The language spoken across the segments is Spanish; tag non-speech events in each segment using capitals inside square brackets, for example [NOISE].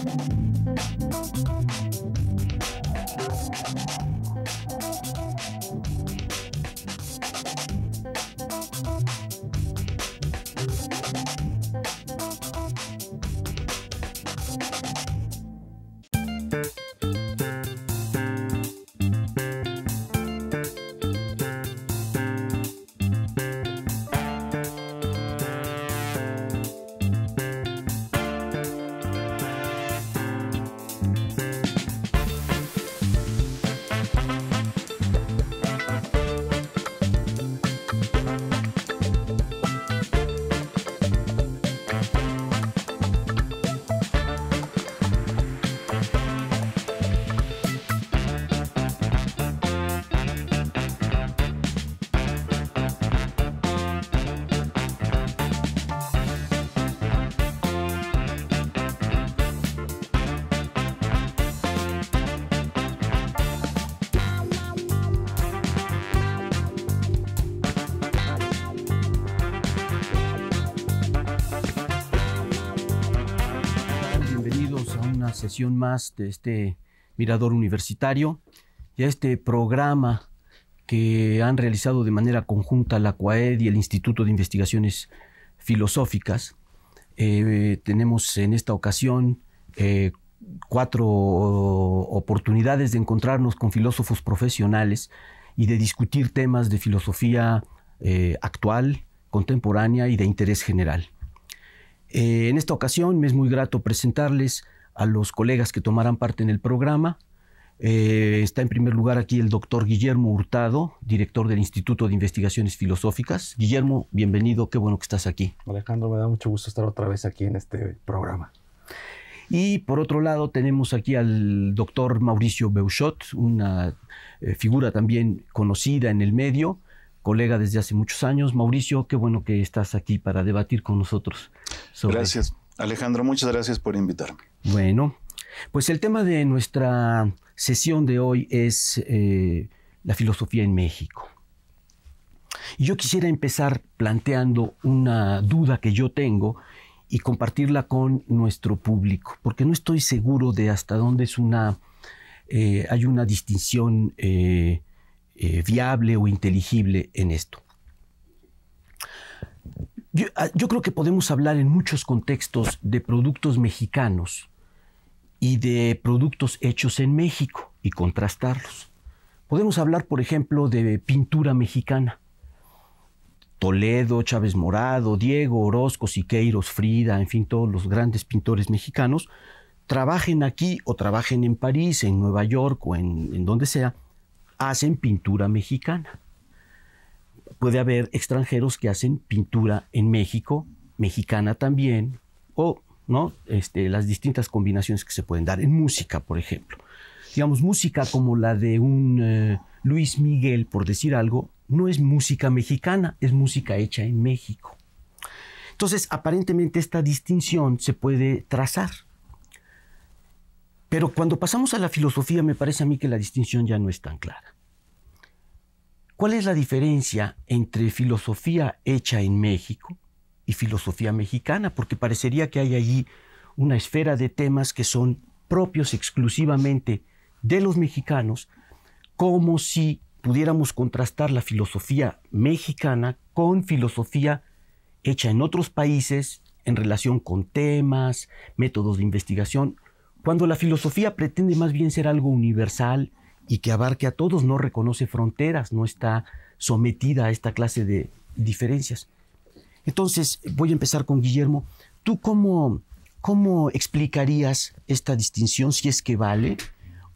Thank you. más de este Mirador Universitario y a este programa que han realizado de manera conjunta la CUAED y el Instituto de Investigaciones Filosóficas. Eh, tenemos en esta ocasión eh, cuatro oportunidades de encontrarnos con filósofos profesionales y de discutir temas de filosofía eh, actual, contemporánea y de interés general. en esta ocasión me es muy grato presentarles a los colegas que tomarán parte en el programa. Eh, está en primer lugar aquí el doctor Guillermo Hurtado, director del Instituto de Investigaciones Filosóficas. Guillermo, bienvenido, qué bueno que estás aquí. Alejandro, me da mucho gusto estar otra vez aquí en este programa. Y por otro lado tenemos aquí al doctor Mauricio Beuchot, una eh, figura también conocida en el medio, colega desde hace muchos años. Mauricio, qué bueno que estás aquí para debatir con nosotros. gracias. Alejandro, muchas gracias por invitarme. Bueno, pues el tema de nuestra sesión de hoy es eh, la filosofía en México. Y yo quisiera empezar planteando una duda que yo tengo y compartirla con nuestro público, porque no estoy seguro de hasta dónde es una, eh, hay una distinción eh, viable o inteligible en esto. Ah, yo creo que podemos hablar en muchos contextos de productos mexicanos y de productos hechos en México y contrastarlos. Podemos hablar, por ejemplo, de pintura mexicana. Toledo, Chávez Morado, Diego, Orozco, Siqueiros, Frida, en fin, todos los grandes pintores mexicanos, trabajen aquí o trabajen en París, en Nueva York o en, donde sea, hacen pintura mexicana. Puede haber extranjeros que hacen pintura en México, mexicana también, o este, las distintas combinaciones que se pueden dar en música, por ejemplo. Digamos, música como la de un eh, Luis Miguel, por decir algo, no es música mexicana, es música hecha en México. Entonces, aparentemente esta distinción se puede trazar. Pero cuando pasamos a la filosofía, me parece a mí que la distinción ya no es tan clara. ¿Cuál es la diferencia entre filosofía hecha en México filosofía mexicana, porque parecería que hay allí una esfera de temas que son propios exclusivamente de los mexicanos, como si pudiéramos contrastar la filosofía mexicana con filosofía hecha en otros países en relación con temas, métodos de investigación, cuando la filosofía pretende más bien ser algo universal y que abarque a todos, no reconoce fronteras, no está sometida a esta clase de diferencias. Entonces, voy a empezar con Guillermo. ¿Tú cómo, cómo explicarías esta distinción, si es que vale,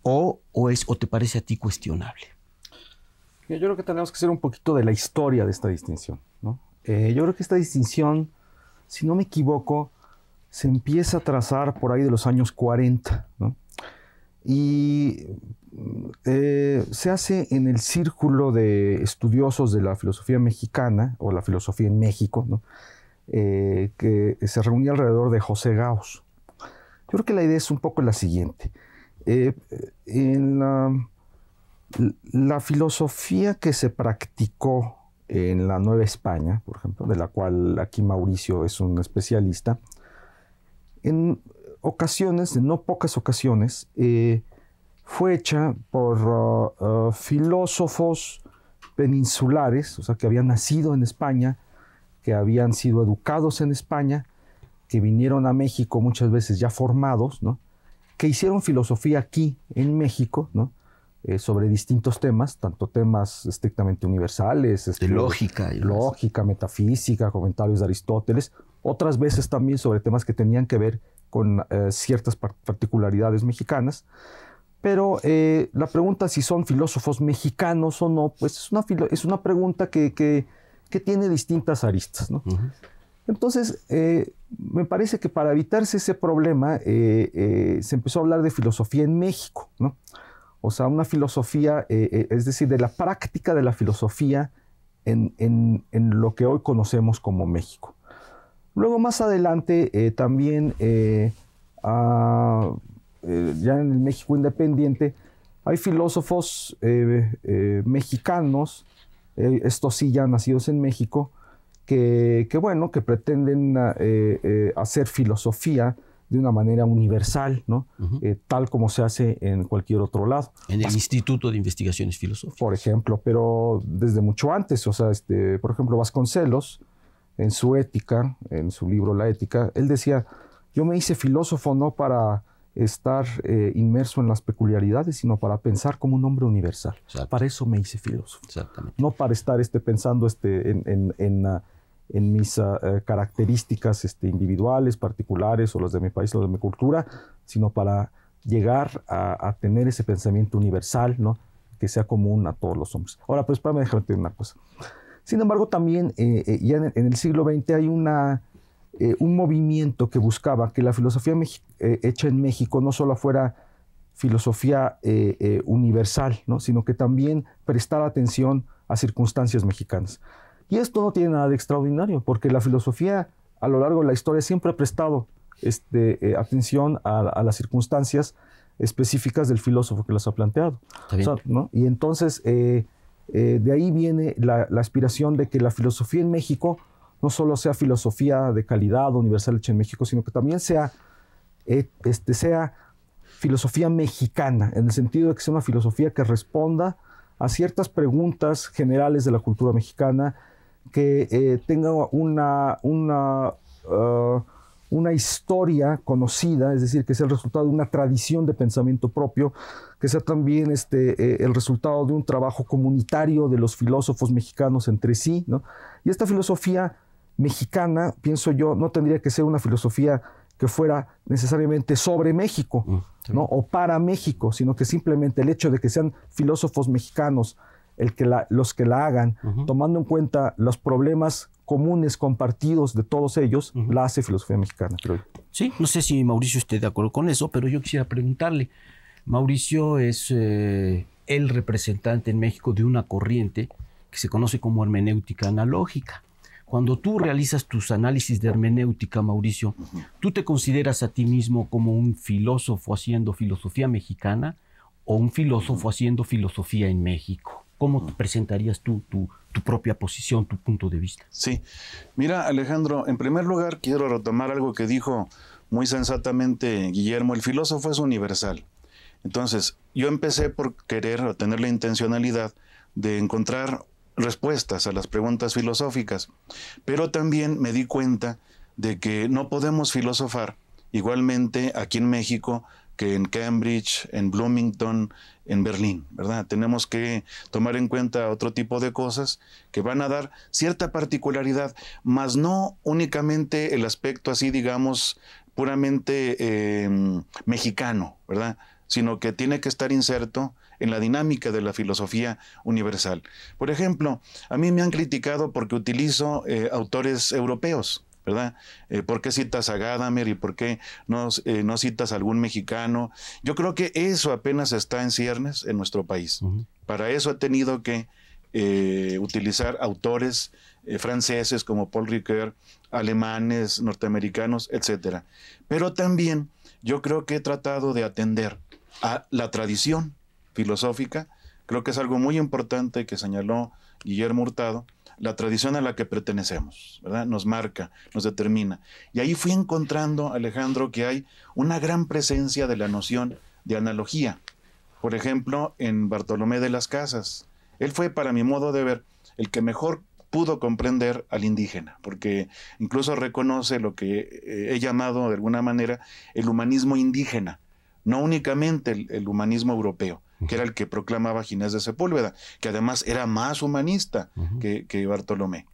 o, es, o te parece a ti cuestionable? Yo creo que tenemos que hacer un poquito de la historia de esta distinción. ¿no? Eh, yo creo que esta distinción, si no me equivoco, se empieza a trazar por ahí de los años 40. Y eh, se hace en el círculo de estudiosos de la filosofía mexicana o la filosofía en México, eh, que se reunía alrededor de José Gauss. Yo creo que la idea es un poco la siguiente. Eh, en la, filosofía que se practicó en la Nueva España, por ejemplo, de la cual aquí Mauricio es un especialista, en ocasiones, en no pocas ocasiones, fue hecha por uh, uh, filósofos peninsulares, o sea, que habían nacido en España, que habían sido educados en España, que vinieron a México muchas veces ya formados, ¿no? que hicieron filosofía aquí en México, ¿no? Eh, sobre distintos temas, tanto temas estrictamente universales, lógica, metafísica, comentarios de Aristóteles, otras veces también sobre temas que tenían que ver con eh, ciertas particularidades mexicanas, pero eh, la pregunta si son filósofos mexicanos o no, pues es una, es una pregunta que, tiene distintas aristas. Entonces, eh, me parece que para evitarse ese problema, eh, se empezó a hablar de filosofía en México, O sea, una filosofía, es decir, de la práctica de la filosofía en, lo que hoy conocemos como México. Luego, más adelante, también... Ah, eh, ya en el México independiente, hay filósofos eh, eh, mexicanos, estos sí ya nacidos en México, que, que bueno, que pretenden hacer filosofía de una manera universal, ¿no? tal como se hace en cualquier otro lado. En el Instituto de Investigaciones Filosóficas. Por ejemplo, pero desde mucho antes, o sea, este, por ejemplo, Vasconcelos, en su ética, en su libro La Ética, él decía, yo me hice filósofo no para estar eh, inmerso en las peculiaridades, sino para pensar como un hombre universal. Para eso me hice filósofo. No para estar este, pensando este, en, en, en, ah, mis ah, eh, características este, individuales, particulares, o las de mi país, o las de mi cultura, sino para llegar a, a, tener ese pensamiento universal, ¿no? que sea común a todos los hombres. Ahora, pues, para déjame una cosa. Pues. Sin embargo, también eh, ya en, en el siglo XX hay una eh, un movimiento que buscaba que la filosofía eh, hecha en México no solo fuera filosofía eh, universal, sino que también prestara atención a circunstancias mexicanas. Y esto no tiene nada de extraordinario, porque la filosofía a lo largo de la historia siempre ha prestado este, atención a, las circunstancias específicas del filósofo que las ha planteado. Y entonces, de ahí viene la aspiración de que la filosofía en México no solo sea filosofía de calidad universal hecha en México, sino que también sea, eh, este, sea filosofía mexicana, en el sentido de que sea una filosofía que responda a ciertas preguntas generales de la cultura mexicana, que eh, tenga una, una, uh, una historia conocida, es decir, que sea el resultado de una tradición de pensamiento propio, que sea también este, eh, el resultado de un trabajo comunitario de los filósofos mexicanos entre sí. ¿no? Y esta filosofía mexicana, pienso yo, no tendría que ser una filosofía que fuera necesariamente sobre México mm, ¿no? o para México, sino que simplemente el hecho de que sean filósofos mexicanos el que la, los que la hagan, tomando en cuenta los problemas comunes compartidos de todos ellos, la hace filosofía mexicana, creo Sí, no sé si Mauricio esté de acuerdo con eso, pero yo quisiera preguntarle, Mauricio es eh, el representante en México de una corriente que se conoce como hermenéutica analógica. Cuando tú realizas tus análisis de hermenéutica, Mauricio, ¿tú te consideras a ti mismo como un filósofo haciendo filosofía mexicana o un filósofo haciendo filosofía en México? ¿Cómo presentarías tú tu, tu propia posición, tu punto de vista? Sí, mira Alejandro, en primer lugar quiero retomar algo que dijo muy sensatamente Guillermo, el filósofo es universal. Entonces, yo empecé por querer tener la intencionalidad de encontrar respuestas a las preguntas filosóficas, pero también me di cuenta de que no podemos filosofar igualmente aquí en México que en Cambridge, en Bloomington, en Berlín, ¿verdad? Tenemos que tomar en cuenta otro tipo de cosas que van a dar cierta particularidad, más no únicamente el aspecto así, digamos, puramente eh, mexicano, ¿verdad? Sino que tiene que estar inserto en la dinámica de la filosofía universal. Por ejemplo, a mí me han criticado porque utilizo eh, autores europeos. ¿Verdad? Eh, ¿Por qué citas a Gadamer y por qué eh, no, citas a algún mexicano? Yo creo que eso apenas está en ciernes en nuestro país. Para eso he tenido que utilizar autores franceses como Paul Ricoeur, alemanes, norteamericanos, etc. Pero también yo creo que he tratado de atender a la tradición, filosófica, creo que es algo muy importante que señaló Guillermo Hurtado, la tradición a la que pertenecemos, ¿verdad? Nos marca, nos determina. Y ahí fui encontrando, Alejandro, que hay una gran presencia de la noción de analogía. Por ejemplo, en Bartolomé de las Casas. Él fue, para mi modo de ver, el que mejor pudo comprender al indígena, porque incluso reconoce lo que eh, he llamado de alguna manera el humanismo indígena, no únicamente el humanismo europeo, que era el que proclamaba Ginés de Sepúlveda, que además era más humanista que, Bartolomé.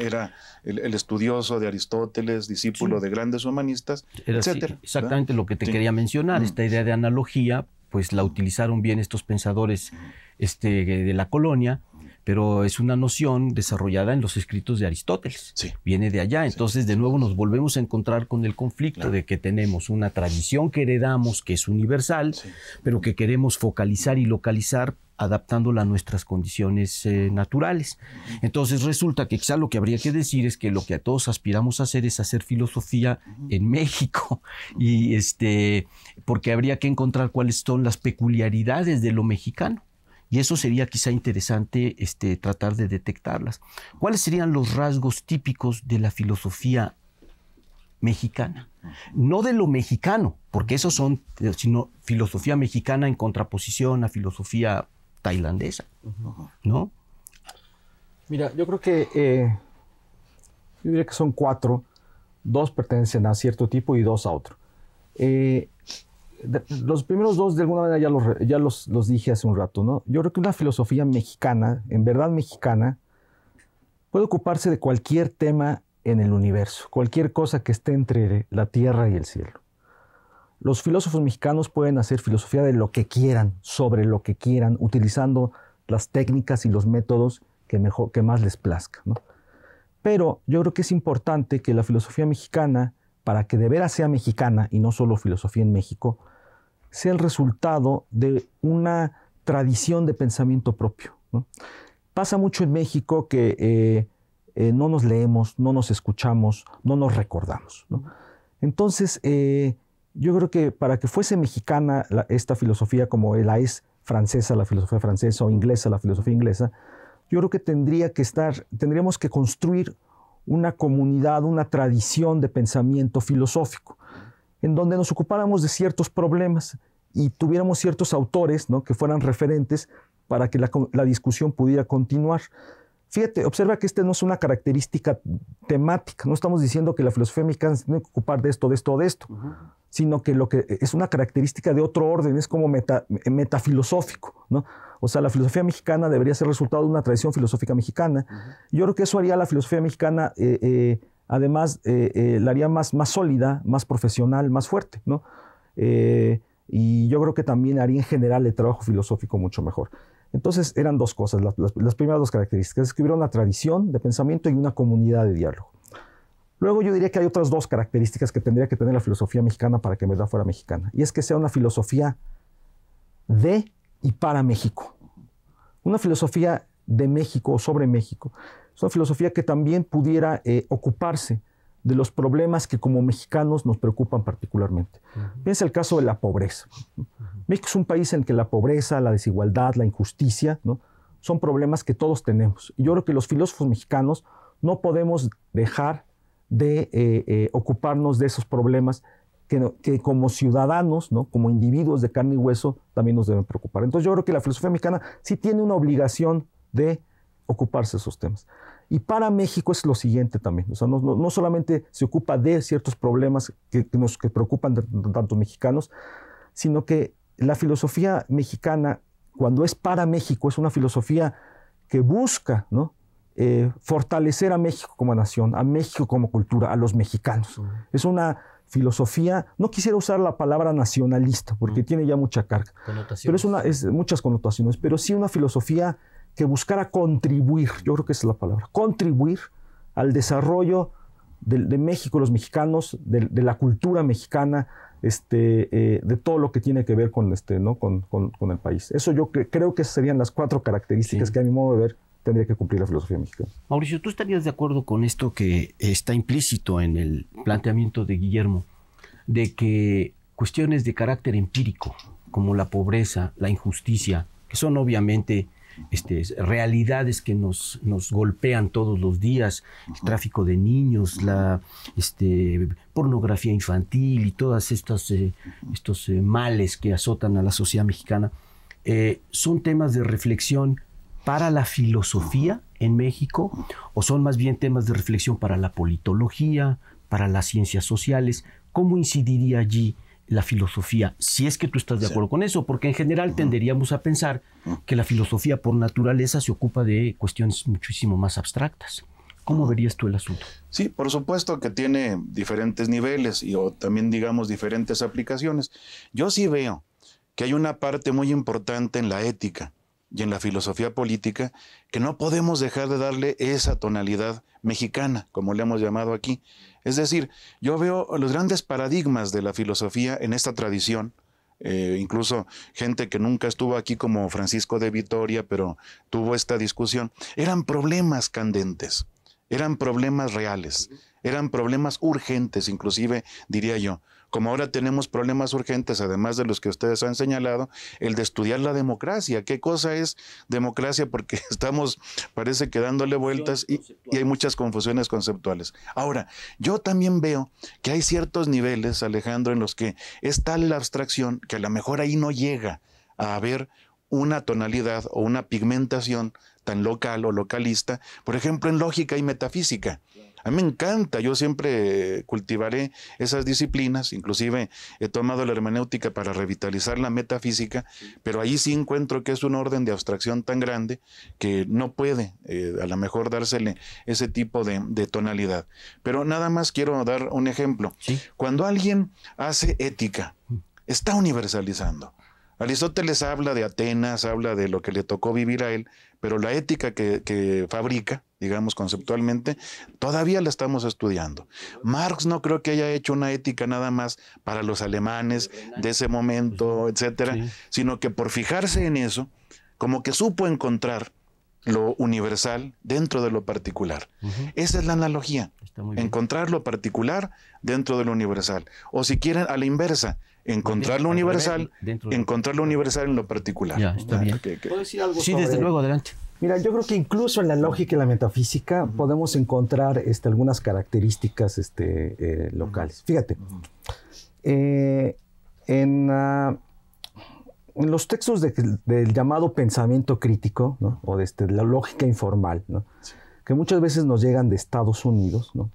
Era el, estudioso de Aristóteles, discípulo de grandes humanistas, etc. etcétera, exactamente lo que te quería mencionar, esta mm. idea de analogía, pues la utilizaron bien estos pensadores este, de la colonia pero es una noción desarrollada en los escritos de Aristóteles. Viene de allá. Entonces, de nuevo nos volvemos a encontrar con el conflicto de que tenemos una tradición que heredamos, que es universal, pero que queremos focalizar y localizar adaptándola a nuestras condiciones eh, naturales. Entonces resulta que quizá lo que habría que decir es que lo que a todos aspiramos a hacer es hacer filosofía en México y este porque habría que encontrar cuáles son las peculiaridades de lo mexicano y eso sería quizá interesante este, tratar de detectarlas. ¿Cuáles serían los rasgos típicos de la filosofía mexicana? No de lo mexicano, porque esos son, eh, sino filosofía mexicana en contraposición a filosofía tailandesa, ¿no? Mira, yo creo que, eh, yo diría que son cuatro, dos pertenecen a cierto tipo y dos a otro. Eh, los primeros dos de alguna manera ya, los, ya los, los, dije hace un rato, ¿no? Yo creo que una filosofía mexicana, en verdad mexicana, puede ocuparse de cualquier tema en el universo, cualquier cosa que esté entre la tierra y el cielo. Los filósofos mexicanos pueden hacer filosofía de lo que quieran, sobre lo que quieran, utilizando las técnicas y los métodos que, mejor, que más les plazca. ¿no? Pero yo creo que es importante que la filosofía mexicana, para que de veras sea mexicana y no solo filosofía en México, sea el resultado de una tradición de pensamiento propio. Pasa mucho en México que eh, eh, no nos leemos, no nos escuchamos, no nos recordamos. Entonces, eh, yo creo que para que fuese mexicana esta filosofía como la es francesa, la filosofía francesa, o inglesa, la filosofía inglesa, yo creo que tendría que estar, tendríamos que construir una comunidad, una tradición de pensamiento filosófico en donde nos ocupáramos de ciertos problemas y tuviéramos ciertos autores ¿no? que fueran referentes para que la, discusión pudiera continuar. Fíjate, observa que esta no es una característica temática, no estamos diciendo que la filosofía mexicana se tiene que ocupar de esto, de esto, de esto, sino que lo que eh, es una característica de otro orden, es como metafilosófico, ¿no? O sea, la filosofía mexicana debería ser resultado de una tradición filosófica mexicana. Yo creo que eso haría a la filosofía mexicana eh, eh, además eh, eh, la haría más, sólida, más profesional, más fuerte, ¿no? Eh, y yo creo que también haría en general el trabajo filosófico mucho mejor. Entonces eran dos cosas, las, primeras dos características, es que hubiera una tradición de pensamiento y una comunidad de diálogo. Luego yo diría que hay otras dos características que tendría que tener la filosofía mexicana para que en verdad fuera mexicana, y es que sea una filosofía de y para México. Una filosofía de México o sobre México es una filosofía que también pudiera eh, ocuparse de los problemas que como mexicanos nos preocupan particularmente. Piensa el caso de la pobreza. México es un país en el que la pobreza, la desigualdad, la injusticia, ¿no? son problemas que todos tenemos. Y yo creo que los filósofos mexicanos no podemos dejar de eh, eh, ocuparnos de esos problemas que, que, como ciudadanos, ¿no? como individuos de carne y hueso, también nos deben preocupar. Entonces yo creo que la filosofía mexicana sí tiene una obligación de ocuparse de esos temas. Y para México es lo siguiente también, o sea, no, solamente se ocupa de ciertos problemas que, nos que preocupan tanto mexicanos, sino que la filosofía mexicana, cuando es para México, es una filosofía que busca ¿no? Eh, fortalecer a México como nación, a México como cultura, a los mexicanos. Es una filosofía, no quisiera usar la palabra nacionalista, porque tiene ya mucha carga, pero es una, es, muchas connotaciones, pero sí una filosofía que buscara contribuir, yo creo que esa es la palabra, contribuir al desarrollo de, México, los mexicanos, de, la cultura mexicana, este, eh, de todo lo que tiene que ver con, este, ¿no? con, el país. Eso yo creo que serían las cuatro características que a mi modo de ver tendría que cumplir la filosofía mexicana. Mauricio, ¿tú estarías de acuerdo con esto que está implícito en el planteamiento de Guillermo, de que cuestiones de carácter empírico, como la pobreza, la injusticia, que son obviamente este, realidades que nos, golpean todos los días, el tráfico de niños, la este, pornografía infantil y todos eh, estos, eh, males que azotan a la sociedad mexicana, eh, son temas de reflexión para la filosofía en México o son más bien temas de reflexión para la politología, para las ciencias sociales. ¿Cómo incidiría allí la filosofía, si es que tú estás de acuerdo con eso, porque en general tenderíamos a pensar que la filosofía por naturaleza se ocupa de cuestiones muchísimo más abstractas. ¿Cómo verías tú el asunto? Sí, por supuesto que tiene diferentes niveles y o también digamos diferentes aplicaciones. Yo sí veo que hay una parte muy importante en la ética y en la filosofía política que no podemos dejar de darle esa tonalidad mexicana, como le hemos llamado aquí. Es decir, yo veo los grandes paradigmas de la filosofía en esta tradición, eh, incluso gente que nunca estuvo aquí como Francisco de Vitoria, pero tuvo esta discusión, eran problemas candentes, eran problemas reales, eran problemas urgentes, inclusive diría yo como ahora tenemos problemas urgentes, además de los que ustedes han señalado, el de estudiar la democracia. ¿Qué cosa es democracia? Porque [LAUGHS] estamos, parece que dándole vueltas y, hay muchas confusiones conceptuales. Ahora, yo también veo que hay ciertos niveles, Alejandro, en los que es tal la abstracción que a lo mejor ahí no llega a haber una tonalidad o una pigmentación tan local o localista, por ejemplo, en lógica y metafísica. A mí me encanta, yo siempre cultivaré esas disciplinas, inclusive he tomado la hermenéutica para revitalizar la metafísica, pero ahí sí encuentro que es un orden de abstracción tan grande que no puede eh, a lo mejor dársele ese tipo de, tonalidad. Pero nada más quiero dar un ejemplo. Cuando alguien hace ética, mm. está universalizando. Aristóteles habla de Atenas, habla de lo que le tocó vivir a él, pero la ética que, fabrica, digamos conceptualmente, todavía la estamos estudiando. Marx no creo que haya hecho una ética nada más para los alemanes de ese momento, etcétera, sino que por fijarse en eso, como que supo encontrar lo universal dentro de lo particular. Esa es la analogía. Encontrar lo particular dentro de lo universal. O si quieren, a la inversa, encontrar lo universal, encontrar universal en lo particular. decir algo sí, desde luego, adelante. Mira, yo creo que incluso en la lógica y la metafísica podemos encontrar este, algunas características este, eh, locales. Fíjate, eh, en, ah, en, los textos del llamado pensamiento crítico o de, este, la lógica informal, que muchas veces nos llegan de Estados Unidos, ¿no?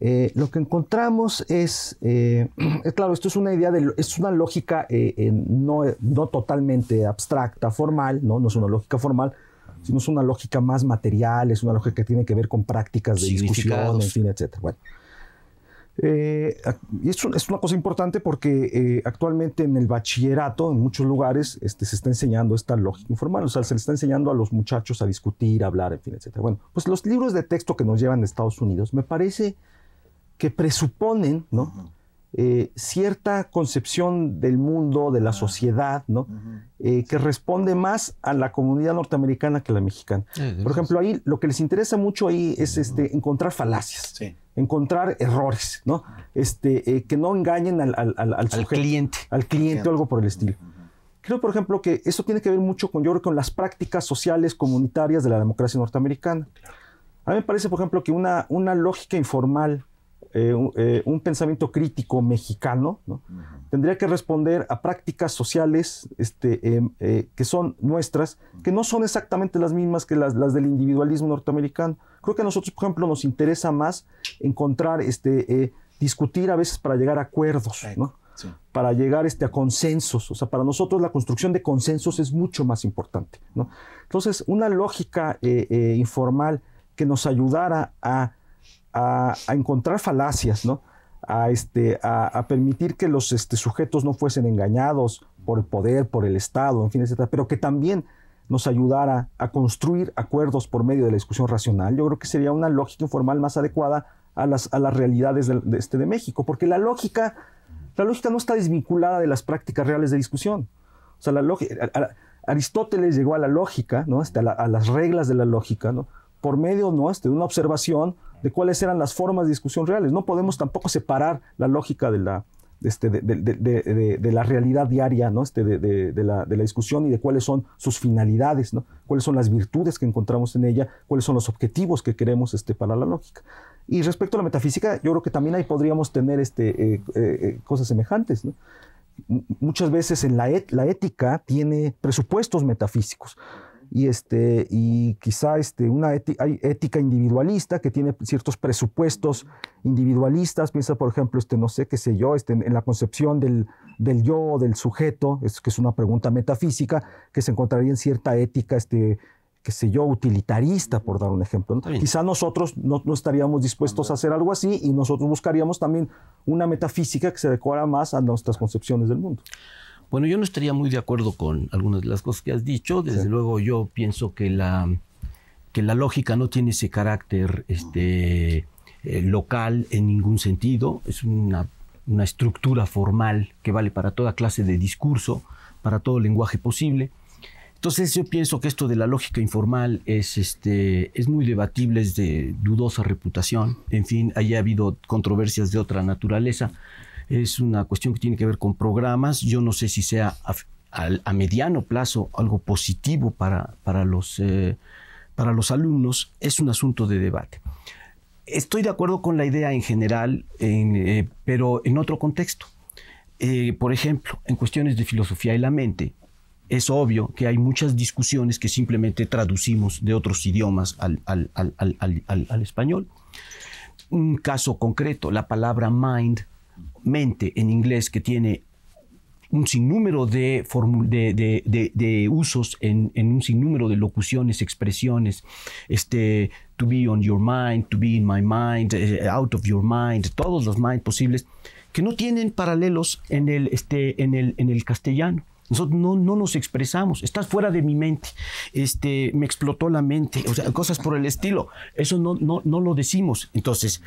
Eh, lo que encontramos es, eh, [CLEARS THROAT] claro, esto es una idea, de, es una lógica eh, eh, no, totalmente abstracta, formal, ¿no? no es una lógica formal, sino es una lógica más material, es una lógica que tiene que ver con prácticas de discusión, en etc. Bueno, eh, y es, es, una cosa importante porque eh, actualmente en el bachillerato, en muchos lugares, este, se está enseñando esta lógica informal, o sea, se le está enseñando a los muchachos a discutir, a hablar, en fin, etc. Bueno, pues los libros de texto que nos llevan de Estados Unidos me parece que presuponen, ¿no? Eh, cierta concepción del mundo, de la sociedad, ¿no? Eh, que responde más a la comunidad norteamericana que a la mexicana. Por ejemplo, ahí lo que les interesa mucho ahí es este, encontrar falacias. Encontrar errores, ¿no? Este, eh, que no engañen al, al, cliente. o algo por el estilo. Creo, por ejemplo, que eso tiene que ver mucho con, yo con las prácticas sociales comunitarias de la democracia norteamericana. A mí me parece, por ejemplo, que una, una lógica informal eh, eh, un, pensamiento crítico mexicano, tendría que responder a prácticas sociales este, eh, que son nuestras, que no son exactamente las mismas que las, del individualismo norteamericano. Creo que a nosotros, por ejemplo, nos interesa más encontrar, este, discutir a veces para llegar a acuerdos, para llegar este, a consensos. O sea, para nosotros la construcción de consensos es mucho más importante. Entonces, una lógica informal que nos ayudara a a, encontrar falacias, ¿no? A, este, a, permitir que los este, sujetos no fuesen engañados por el poder, por el Estado, en fin, etc., pero que también nos ayudara a construir acuerdos por medio de la discusión racional. Yo creo que sería una lógica informal más adecuada a las, realidades de, este, de México, porque la lógica, la lógica no está desvinculada de las prácticas reales de discusión. O sea, la Aristóteles llegó a la lógica, ¿no? Hasta este, a las reglas de la lógica, ¿no? por medio de una observación de cuáles eran las formas de discusión reales. No podemos tampoco separar la lógica de la, este, la realidad diaria, ¿no? Este, de, la, discusión y de cuáles son sus finalidades, ¿no? cuáles son las virtudes que encontramos en ella, cuáles son los objetivos que queremos este, para la lógica. Y respecto a la metafísica, yo creo que también ahí podríamos tener este, eh, eh, eh, cosas semejantes. Muchas veces en la, la ética tiene presupuestos metafísicos y, este, y quizá este, una hay ética individualista que tiene ciertos presupuestos individualistas. Piensa, por ejemplo, este, no sé qué sé yo, este, en la concepción del, del yo, del sujeto, es, que es una pregunta metafísica, que se encontraría en cierta ética este, qué sé yo, utilitarista, por dar un ejemplo. Quizá nosotros no, no, estaríamos dispuestos a hacer algo así y nosotros buscaríamos también una metafísica que se adecuara más a nuestras concepciones del mundo. Bueno, yo no estaría muy de acuerdo con algunas de las cosas que has dicho. Desde luego yo pienso que la, que la lógica no tiene ese carácter este, eh, local en ningún sentido. Es una, estructura formal que vale para toda clase de discurso, para todo lenguaje posible. Entonces yo pienso que esto de la lógica informal es, este, es muy debatible, es de dudosa reputación. En fin, ha habido controversias de otra naturaleza es una cuestión que tiene que ver con programas. Yo no sé si sea a, mediano plazo algo positivo para, para, los, eh, para los alumnos. Es un asunto de debate. Estoy de acuerdo con la idea en general, eh, pero en otro contexto. Eh, por ejemplo, en cuestiones de filosofía y la mente, es obvio que hay muchas discusiones que simplemente traducimos de otros idiomas al, al español. Un caso concreto, la palabra mind mente en inglés que tiene un sinnúmero de, usos en, un sinnúmero de locuciones, expresiones, este, to be on your mind, to be in my mind, eh, out of your mind, todos los mind posibles, que no tienen paralelos en el, este, en el, en el castellano. Nosotros no, nos expresamos. Estás fuera de mi mente. Este, me explotó la mente. O sea, cosas por el estilo. Eso no, no, no lo decimos. Entonces,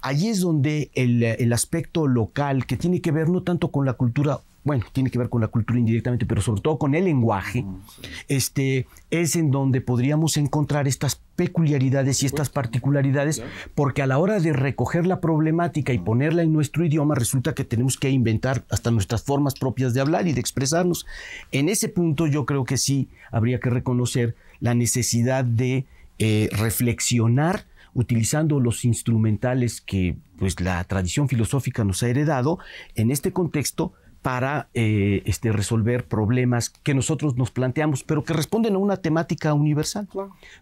allí es donde el, el aspecto local, que tiene que ver no tanto con la cultura bueno, tiene que ver con la cultura indirectamente, pero sobre todo con el lenguaje, este, es en donde podríamos encontrar estas peculiaridades y estas pues, particularidades, porque a la hora de recoger la problemática y ponerla en nuestro idioma, resulta que tenemos que inventar hasta nuestras formas propias de hablar y de expresarnos. En ese punto yo creo que sí habría que reconocer la necesidad de eh, reflexionar utilizando los instrumentales que pues, la tradición filosófica nos ha heredado en este contexto para eh, este, resolver problemas que nosotros nos planteamos, pero que responden a una temática universal.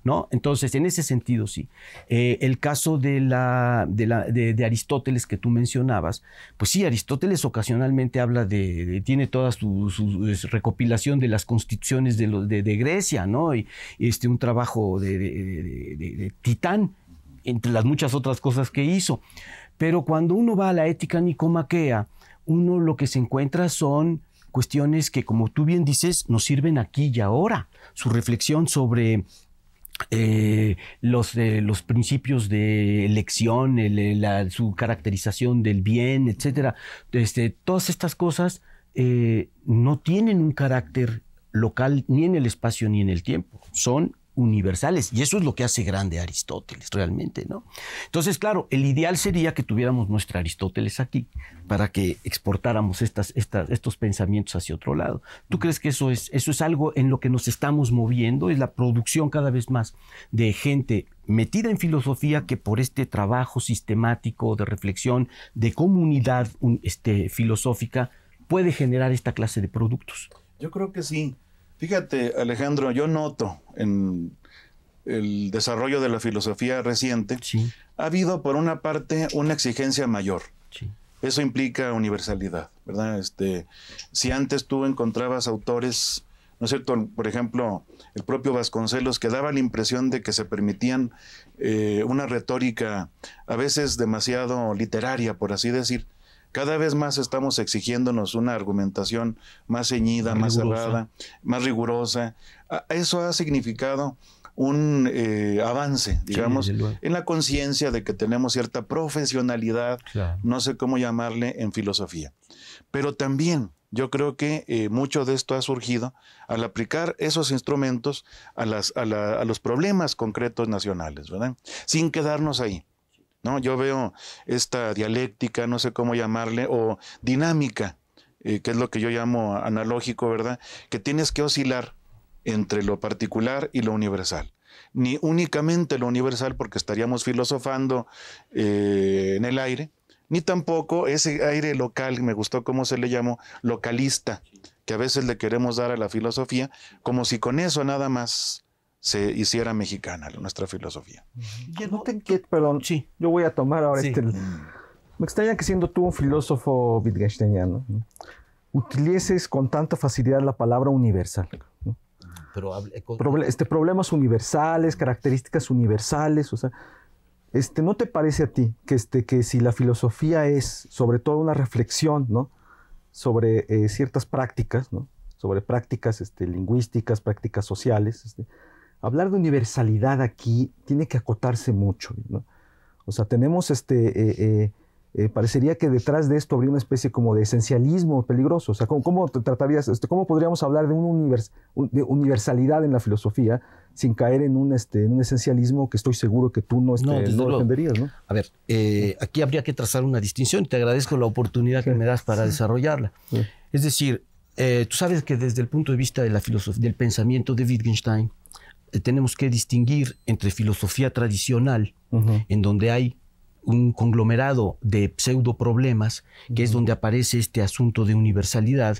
¿no? Entonces, en ese sentido, sí. Eh, el caso de, la, de, Aristóteles que tú mencionabas, pues sí, Aristóteles ocasionalmente habla de, tiene toda su, recopilación de las constituciones de, Grecia, ¿no? Y este, un trabajo de titán, entre las muchas otras cosas que hizo. Pero cuando uno va a la ética nicomaquea, uno lo que se encuentra son cuestiones que, como tú bien dices, nos sirven aquí y ahora. Su reflexión sobre eh, los, eh, los, principios de elección, eh, su caracterización del bien, etcétera. Este, todas estas cosas no tienen un carácter local ni en el espacio ni en el tiempo. Son universales. Y eso es lo que hace grande Aristóteles realmente, ¿no? Entonces, claro, el ideal sería que tuviéramos nuestro Aristóteles aquí para que exportáramos estas, estos pensamientos hacia otro lado. ¿Tú crees que eso es, eso es algo en lo que nos estamos moviendo? Es la producción cada vez más de gente metida en filosofía que por este trabajo sistemático de reflexión, de comunidad este, filosófica, puede generar esta clase de productos. Yo creo que sí. Fíjate, Alejandro, yo noto en el desarrollo de la filosofía reciente, ha habido por una parte una exigencia mayor. Eso implica universalidad, ¿verdad? Este, si antes tú encontrabas autores, ¿no es cierto? Por ejemplo, el propio Vasconcelos, que daba la impresión de que se permitían eh, una retórica a veces demasiado literaria, por así decir, cada vez más estamos exigiéndonos una argumentación más ceñida, más, cerrada, más rigurosa. Ah, eso ha significado un eh, avance, digamos, en la conciencia de que tenemos cierta profesionalidad, no sé cómo llamarle, en filosofía. Pero también yo creo que eh, mucho de esto ha surgido al aplicar esos instrumentos a, a los problemas concretos nacionales, ¿verdad? Sin quedarnos ahí. ¿no? Yo veo esta dialéctica, no sé cómo llamarle, o dinámica, eh, que es lo que yo llamo analógico, ¿verdad? Que tienes que oscilar entre lo particular y lo universal. Ni únicamente lo universal porque estaríamos filosofando eh, en el aire, ni tampoco ese aire local, me gustó cómo se le llamó, localista, que a veces le queremos dar a la filosofía, como si con eso nada más se hiciera mexicana nuestra filosofía. perdón, sí. yo voy a tomar ahora este... Mm. Me extraña que siendo tú un filósofo wittgensteiniano, utilices con tanta facilidad la palabra universal. este, problemas universales, características universales, o sea, este, ¿no te parece a ti que, este, que si la filosofía es sobre todo una reflexión ¿no? sobre eh, ciertas prácticas, ¿no? sobre prácticas este, lingüísticas, prácticas sociales, este, hablar de universalidad aquí tiene que acotarse mucho. O sea, tenemos este... Eh, eh, eh, parecería que detrás de esto habría una especie como de esencialismo peligroso. O sea, ¿cómo, tratarías, este, cómo podríamos hablar de, un universalidad en la filosofía sin caer en un, este, un esencialismo que estoy seguro que tú no, entenderías? Este, no, A ver, aquí habría que trazar una distinción. Te agradezco la oportunidad que me das para desarrollarla. Es decir, tú sabes que desde el punto de vista de la filosofía, del pensamiento de Wittgenstein, tenemos que distinguir entre filosofía tradicional, en donde hay un conglomerado de pseudo problemas, que es donde aparece este asunto de universalidad,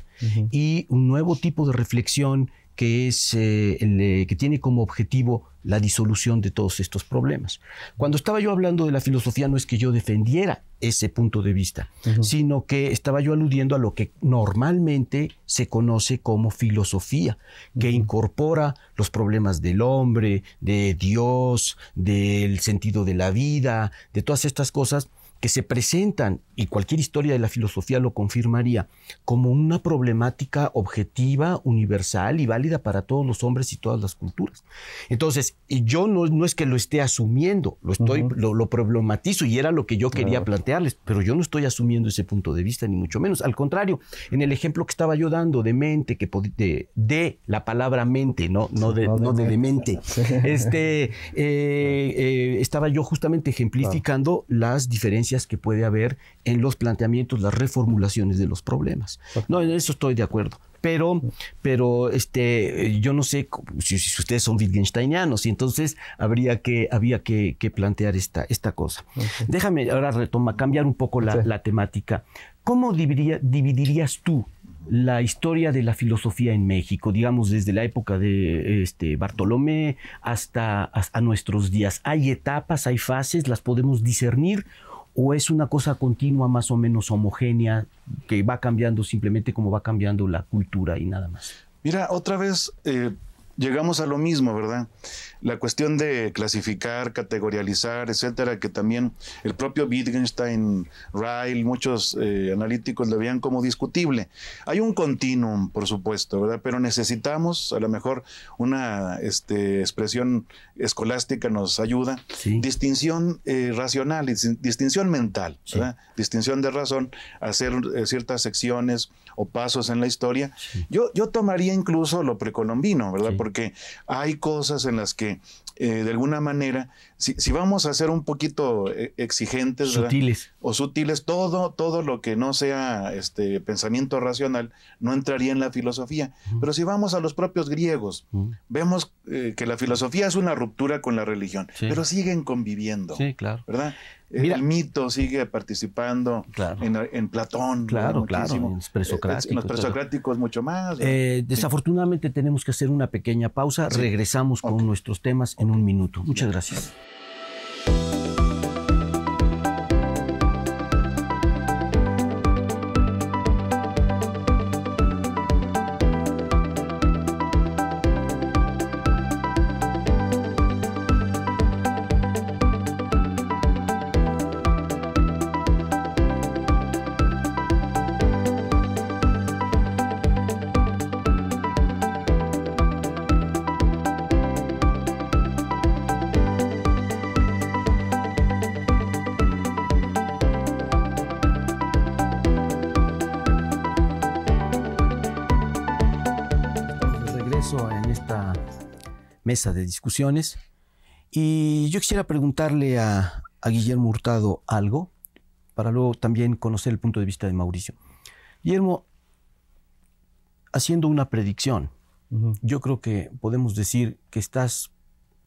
y un nuevo tipo de reflexión que, es, eh, el, eh, que tiene como objetivo la disolución de todos estos problemas. Cuando estaba yo hablando de la filosofía no es que yo defendiera ese punto de vista, sino que estaba yo aludiendo a lo que normalmente se conoce como filosofía, que incorpora los problemas del hombre, de Dios, del sentido de la vida, de todas estas cosas que se presentan, y cualquier historia de la filosofía lo confirmaría, como una problemática objetiva, universal y válida para todos los hombres y todas las culturas. Entonces, yo no, no, es que lo esté asumiendo, lo, estoy, lo, problematizo y era lo que yo quería plantearles, pero yo no estoy asumiendo ese punto de vista, ni mucho menos. Al contrario, en el ejemplo que estaba yo dando de mente, que de, la palabra mente, no, no, de, no, de, demente, [LAUGHS] este, eh, eh, estaba yo justamente ejemplificando las diferencias que puede haber en los planteamientos, las reformulaciones de los problemas. No, en eso estoy de acuerdo. Pero, pero este, yo no sé si, ustedes son wittgensteinianos, y entonces habría que, había que, plantear esta, esta cosa. Déjame ahora retoma, cambiar un poco la, temática. ¿Cómo dividirías tú la historia de la filosofía en México, digamos desde la época de este, Bartolomé hasta, hasta, nuestros días. ¿Hay etapas, hay fases, las podemos discernir o es una cosa continua más o menos homogénea que va cambiando simplemente como va cambiando la cultura y nada más? Mira, otra vez eh, llegamos a lo mismo, ¿verdad? La cuestión de clasificar, categorializar, etcétera, que también el propio Wittgenstein, Ryle, muchos eh, analíticos lo veían como discutible. Hay un continuum, por supuesto, ¿verdad? Pero necesitamos, a lo mejor, una este, expresión escolástica nos ayuda. Distinción eh, racional, distinción mental, ¿verdad? Distinción de razón, hacer eh, ciertas secciones o pasos en la historia. Yo, yo tomaría incluso lo precolombino, ¿verdad? porque hay cosas en las que eh, de alguna manera, si, vamos a ser un poquito eh, exigentes o sutiles, todo, todo lo que no sea este pensamiento racional no entraría en la filosofía. Pero si vamos a los propios griegos, vemos eh, que la filosofía es una ruptura con la religión, pero siguen conviviendo. claro. ¿Verdad? El mito sigue participando en, Platón. en los presocráticos. Eh, los presocráticos mucho más. Eh, eh, desafortunadamente tenemos que hacer una pequeña pausa. Regresamos con nuestros temas en un minuto. Muchas gracias. de discusiones. Y yo quisiera preguntarle a, Guillermo Hurtado algo, para luego también conocer el punto de vista de Mauricio. Guillermo, haciendo una predicción, yo creo que podemos decir que estás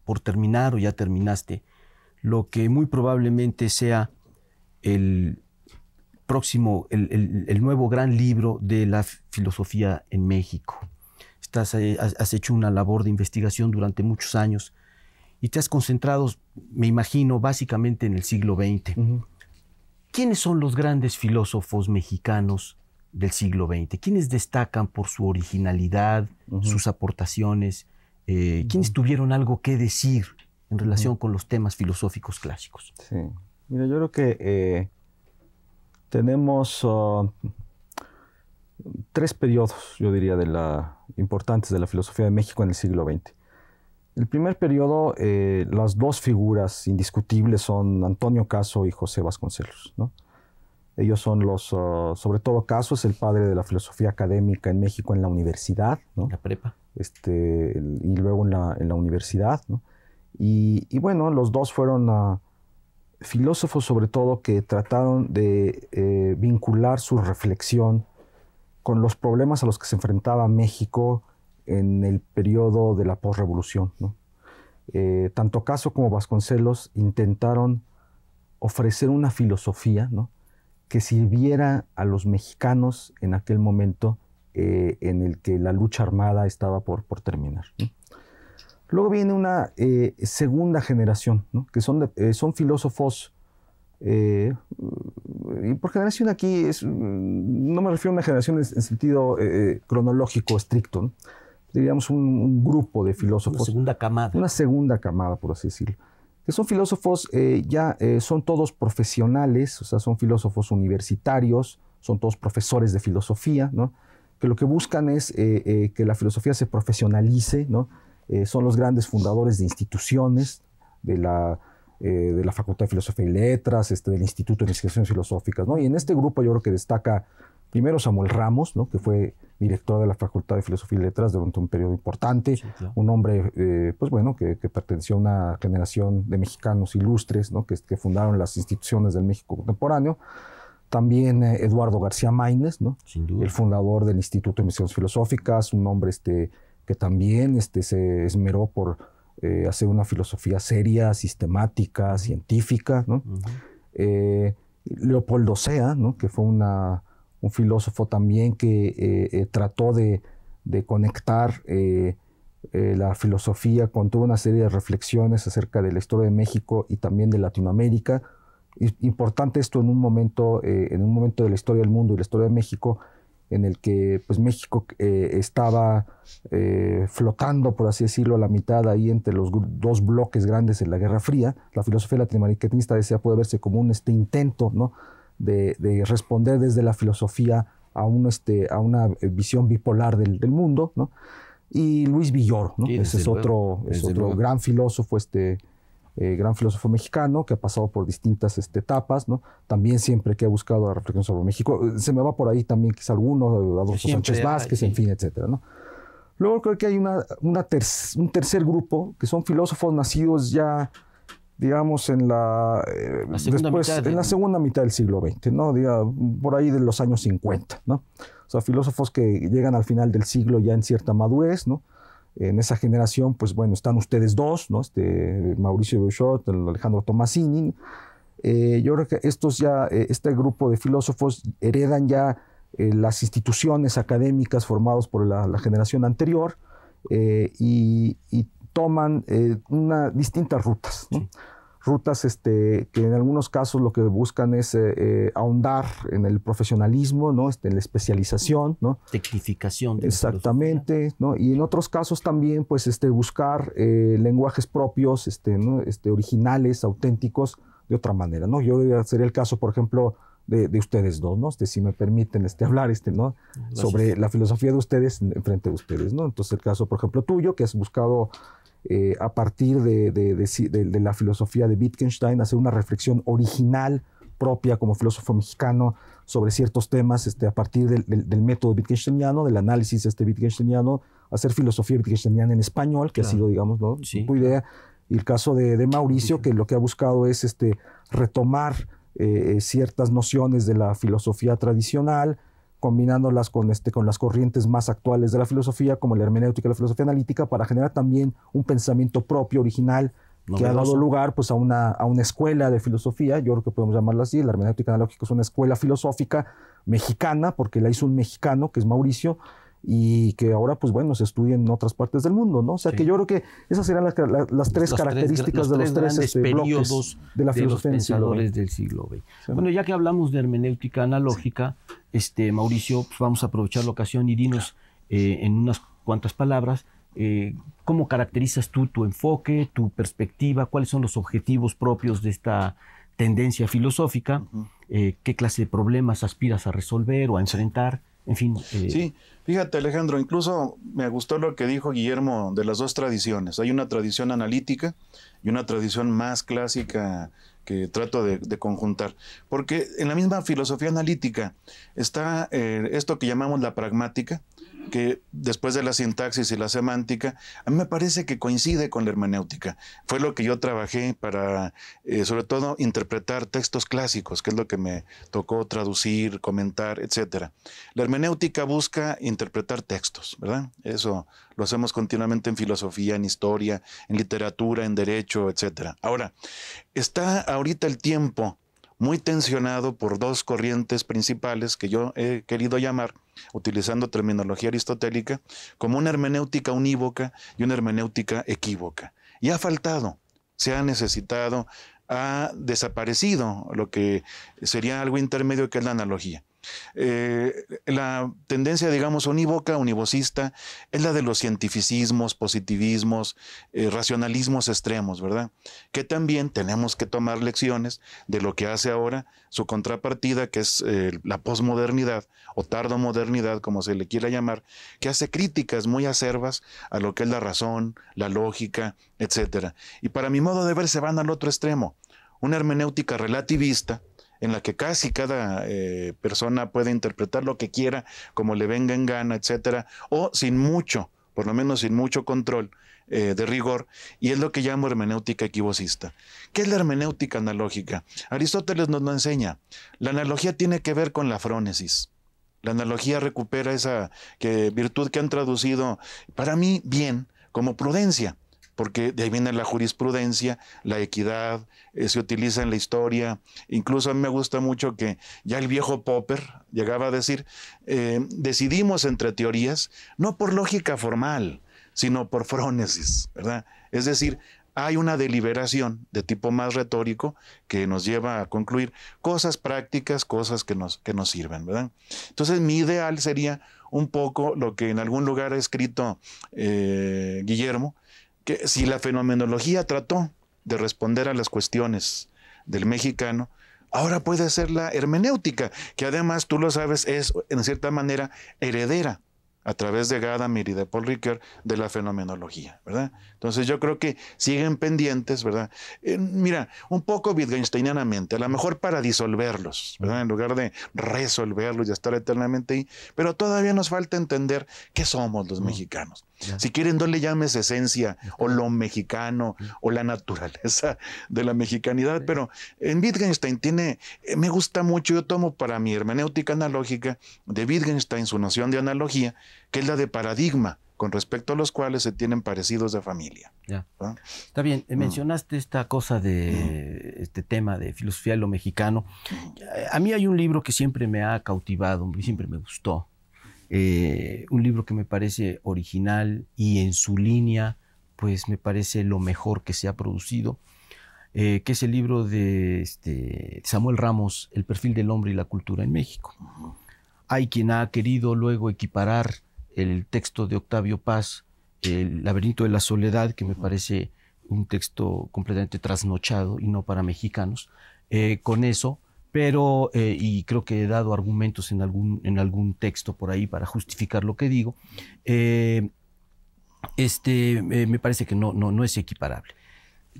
por terminar o ya terminaste lo que muy probablemente sea el próximo, el nuevo gran libro de la filosofía en México has hecho una labor de investigación durante muchos años y te has concentrado, me imagino, básicamente en el siglo XX. ¿Quiénes son los grandes filósofos mexicanos del siglo XX? ¿Quiénes destacan por su originalidad, sus aportaciones? Eh, ¿Quiénes tuvieron algo que decir en relación con los temas filosóficos clásicos? Sí. Mira, yo creo que eh, tenemos um, tres periodos, yo diría, de la, importantes de la filosofía de México en el siglo XX. El primer periodo, eh, las dos figuras indiscutibles son Antonio Caso y José Vasconcelos. Ellos son los, ah, sobre todo Caso es el padre de la filosofía académica en México en la universidad. La prepa. Este, y luego en la, universidad. Y, bueno, los dos fueron ah, filósofos sobre todo que trataron de eh, vincular su reflexión con los problemas a los que se enfrentaba México en el periodo de la posrevolución. Eh, tanto Caso como Vasconcelos intentaron ofrecer una filosofía que sirviera a los mexicanos en aquel momento eh, en el que la lucha armada estaba por, terminar. Luego viene una eh, segunda generación, que son filósofos eh, y por generación aquí es, no me refiero a una generación en, sentido eh, eh, cronológico estricto, diríamos un, grupo de filósofos. Una segunda camada. Una segunda camada, por así decirlo. Que son filósofos, ya son todos profesionales, o sea, son filósofos universitarios, son todos profesores de filosofía, ¿no? que lo que buscan es que la filosofía se profesionalice, ¿no? son los grandes fundadores de instituciones, de la eh, de la Facultad de Filosofía y Letras, este, del Instituto de Investigaciones Filosóficas. ¿no? Y en este grupo yo creo que destaca primero Samuel Ramos, ¿no? que fue director de la Facultad de Filosofía y Letras durante un periodo importante, un hombre, eh, pues bueno, que, perteneció a una generación de mexicanos ilustres, ¿no? que, que fundaron las instituciones del México contemporáneo. También eh, Eduardo García Maínez, ¿no? el fundador del Instituto de Misiones Filosóficas, un hombre este, que también este, se esmeró por eh, hacer una filosofía seria, sistemática, científica, eh, Leopoldo Sea, que fue un filósofo también que eh, trató de, de conectar la filosofía con toda una serie de reflexiones acerca de la historia de México y también de Latinoamérica. Importante esto en un momento, en un momento de la historia del mundo y la historia de México, en el que pues México eh, estaba eh, flotando, por así decirlo, a la mitad ahí entre los dos bloques grandes en la Guerra Fría. La filosofía latinoamericanista decía puede verse como un este, intento ¿no? de, responder desde la filosofía a, este, a una eh, visión bipolar del, mundo. ¿no? Y Luis Villoro, ¿no? ese es otro, otro gran filósofo este, eh, gran filósofo mexicano que ha pasado por distintas este, etapas, ¿no? También siempre que ha buscado la reflexión sobre México, eh, se me va por ahí también quizá algunos, eh, Adolfo Sánchez Vázquez, en fin, etcétera, Luego creo que hay un tercer grupo que son filósofos nacidos ya digamos, en la, segunda mitad del siglo XX, ¿no? por ahí de los años 50, ¿no? O sea, filósofos que llegan al final del siglo ya en cierta madurez, ¿no? en esa generación, pues bueno, están ustedes dos, ¿no? Este, Mauricio Bouchot, Alejandro Tomasini. Eh, yo creo que estos ya, eh, este grupo de filósofos heredan ya eh, las instituciones académicas formadas por la, generación anterior y, toman distintas rutas. ¿no? rutas este, que en algunos casos lo que buscan es eh, eh, ahondar en el profesionalismo, ¿no? Este, en la especialización. ¿no? Tecnificación. De Exactamente. ¿no? Y en otros casos también pues, este, buscar eh, lenguajes propios, este, este, originales, auténticos, de otra manera. ¿no? Yo sería el caso, por ejemplo, de, ustedes dos, ¿no? Este, si me permiten este, hablar este, ¿no? sobre la filosofía de ustedes frente de ustedes. ¿no? Entonces, el caso, por ejemplo, tuyo, que has buscado eh, a partir de, la filosofía de Wittgenstein, hacer una reflexión original propia como filósofo mexicano sobre ciertos temas este, a partir del, método wittgensteiniano, del análisis este, wittgensteiniano, hacer filosofía wittgensteiniana en español, que ha sido, digamos, ¿no? idea. Y el caso de, Mauricio, que lo que ha buscado es este, retomar eh, ciertas nociones de la filosofía tradicional, combinándolas con, este, con las corrientes más actuales de la filosofía, como la hermenéutica y la filosofía analítica, para generar también un pensamiento propio, original, que ha dado lugar pues, a, una, a una escuela de filosofía, yo creo que podemos llamarla así, la hermenéutica analógica es una escuela filosófica mexicana, porque la hizo un mexicano, que es Mauricio, y que ahora, pues bueno, se estudia en otras partes del mundo, ¿no? O sea, que yo creo que esas serán las, tres características de los tres este, bloques de la filosofía del siglo XX. Bueno, ya que hablamos de hermenéutica analógica, este, Mauricio, pues, vamos a aprovechar la ocasión y dinos eh, en unas cuantas palabras eh, cómo caracterizas tú tu enfoque, tu perspectiva, cuáles son los objetivos propios de esta tendencia filosófica, eh, qué clase de problemas aspiras a resolver o a enfrentar, en fin. Sí, fíjate Alejandro, incluso me gustó lo que dijo Guillermo de las dos tradiciones. Hay una tradición analítica y una tradición más clásica que trato de, conjuntar. Porque en la misma filosofía analítica está eh, esto que llamamos la pragmática, que después de la sintaxis y la semántica, a mí me parece que coincide con la hermenéutica. Fue lo que yo trabajé para, eh, sobre todo, interpretar textos clásicos, que es lo que me tocó traducir, comentar, etc. La hermenéutica busca interpretar textos, ¿verdad? Eso lo hacemos continuamente en filosofía, en historia, en literatura, en derecho, etc. Ahora, está ahorita el tiempo muy tensionado por dos corrientes principales que yo he querido llamar utilizando terminología aristotélica, como una hermenéutica unívoca y una hermenéutica equívoca. Y ha faltado, se ha necesitado, ha desaparecido lo que sería algo intermedio que es la analogía. Eh, la tendencia, digamos, unívoca, univocista, es la de los cientificismos, positivismos, eh, racionalismos extremos, ¿verdad? Que también tenemos que tomar lecciones de lo que hace ahora su contrapartida, que es eh, la posmodernidad o tardomodernidad, como se le quiera llamar, que hace críticas muy acerbas a lo que es la razón, la lógica, etc., Y para mi modo de ver, se van al otro extremo. Una hermenéutica relativista, en la que casi cada eh, persona puede interpretar lo que quiera, como le venga en gana, etcétera, o sin mucho, por lo menos sin mucho control eh, de rigor, y es lo que llamo hermenéutica equivocista. ¿Qué es la hermenéutica analógica? Aristóteles nos lo enseña. La analogía tiene que ver con la frónesis. La analogía recupera esa virtud que han traducido, para mí, bien, como prudencia porque de ahí viene la jurisprudencia, la equidad, eh, se utiliza en la historia. Incluso a mí me gusta mucho que ya el viejo Popper llegaba a decir, eh, decidimos entre teorías, no por lógica formal, sino por frónesis, ¿verdad? Es decir, hay una deliberación de tipo más retórico que nos lleva a concluir cosas prácticas, cosas que nos, que nos sirven, ¿verdad? Entonces mi ideal sería un poco lo que en algún lugar ha escrito eh, Guillermo, que si la fenomenología trató de responder a las cuestiones del mexicano, ahora puede ser la hermenéutica, que además tú lo sabes es en cierta manera heredera a través de Gadamer y de Paul Ricker, de la fenomenología, ¿verdad? Entonces yo creo que siguen pendientes, ¿verdad? Eh, mira, un poco Wittgensteinianamente, a lo mejor para disolverlos, ¿verdad? En lugar de resolverlos y estar eternamente ahí, pero todavía nos falta entender qué somos los mexicanos. Si quieren, no le llames esencia o lo mexicano o la naturaleza de la mexicanidad, pero en Wittgenstein tiene, eh, me gusta mucho, yo tomo para mi hermenéutica analógica de Wittgenstein su noción de analogía, que es la de paradigma con respecto a los cuales se tienen parecidos de familia. Está bien, eh, mm. mencionaste esta cosa de mm. este tema de filosofía de lo mexicano. Mm. A mí hay un libro que siempre me ha cautivado, siempre me gustó, eh, un libro que me parece original y en su línea, pues me parece lo mejor que se ha producido, eh, que es el libro de este, Samuel Ramos, El perfil del hombre y la cultura en México. Hay quien ha querido luego equiparar el texto de Octavio Paz, El laberinto de la soledad, que me parece un texto completamente trasnochado y no para mexicanos, eh, con eso, pero, eh, y creo que he dado argumentos en algún, en algún texto por ahí para justificar lo que digo, eh, este, eh, me parece que no, no, no es equiparable.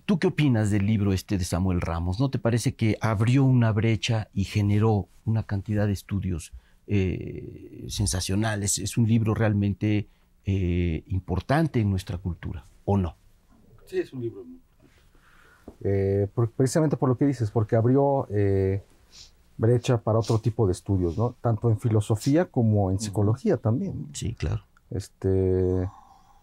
¿Tú qué opinas del libro este de Samuel Ramos? ¿No te parece que abrió una brecha y generó una cantidad de estudios sensacionales? Es un libro realmente importante en nuestra cultura, ¿o no? Sí, es un libro precisamente por lo que dices, porque abrió brecha para otro tipo de estudios, ¿no? Tanto en filosofía como en psicología también. Sí, claro. Este.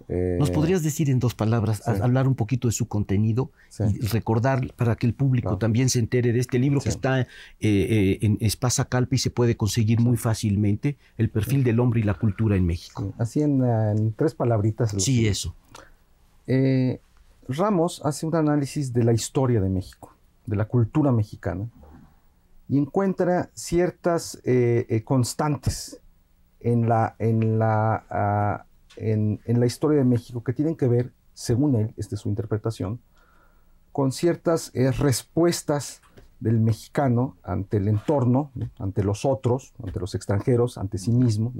Eh, ¿Nos podrías decir en dos palabras, hablar un poquito de su contenido y recordar para que el público también se entere de este libro que está eh, eh, en Espasa Calpe y se puede conseguir muy fácilmente, El perfil del hombre y la cultura en México? Así en, en, tres palabritas. Sí, eso. Ramos hace un análisis de la historia de México, de la cultura mexicana, y encuentra ciertas eh, eh, constantes en la, en, la, ah, en, la historia de México que tienen que ver, según él, esta es su interpretación, con ciertas eh, respuestas del mexicano ante el entorno, ante los otros, ante los extranjeros, ante sí mismo,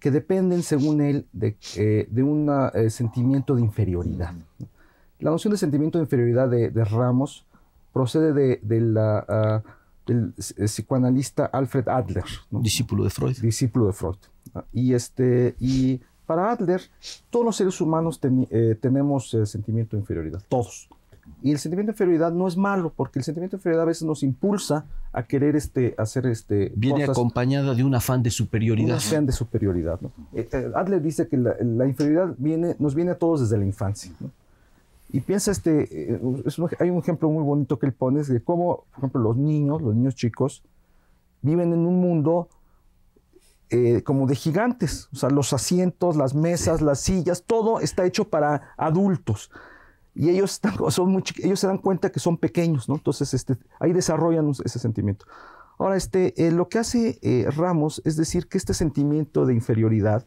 que dependen, según él, de, de un sentimiento de inferioridad. La noción de sentimiento de inferioridad de, Ramos procede de, de la... Ah, el, psicoanalista Alfred Adler. Discípulo de Freud. Discípulo de Freud. Y, este, y para Adler, todos los seres humanos eh, tenemos sentimiento de inferioridad, todos. Y el sentimiento de inferioridad no es malo, porque el sentimiento de inferioridad a veces nos impulsa a querer este, hacer este. Viene acompañada de un afán de superioridad. Un afán de superioridad. Eh, eh, Adler dice que la, inferioridad viene, nos viene a todos desde la infancia. Y piensa, este, eh, hay un ejemplo muy bonito que él pone, es de cómo, por ejemplo, los niños, los niños chicos, viven en un mundo eh, como de gigantes. O sea, los asientos, las mesas, las sillas, todo está hecho para adultos. Y ellos, están, [LAUGHS] son muy ellos se dan cuenta que son pequeños, ¿no? Entonces, este, ahí desarrollan ese sentimiento. Ahora, este, eh, lo que hace Ramos es decir que este sentimiento de inferioridad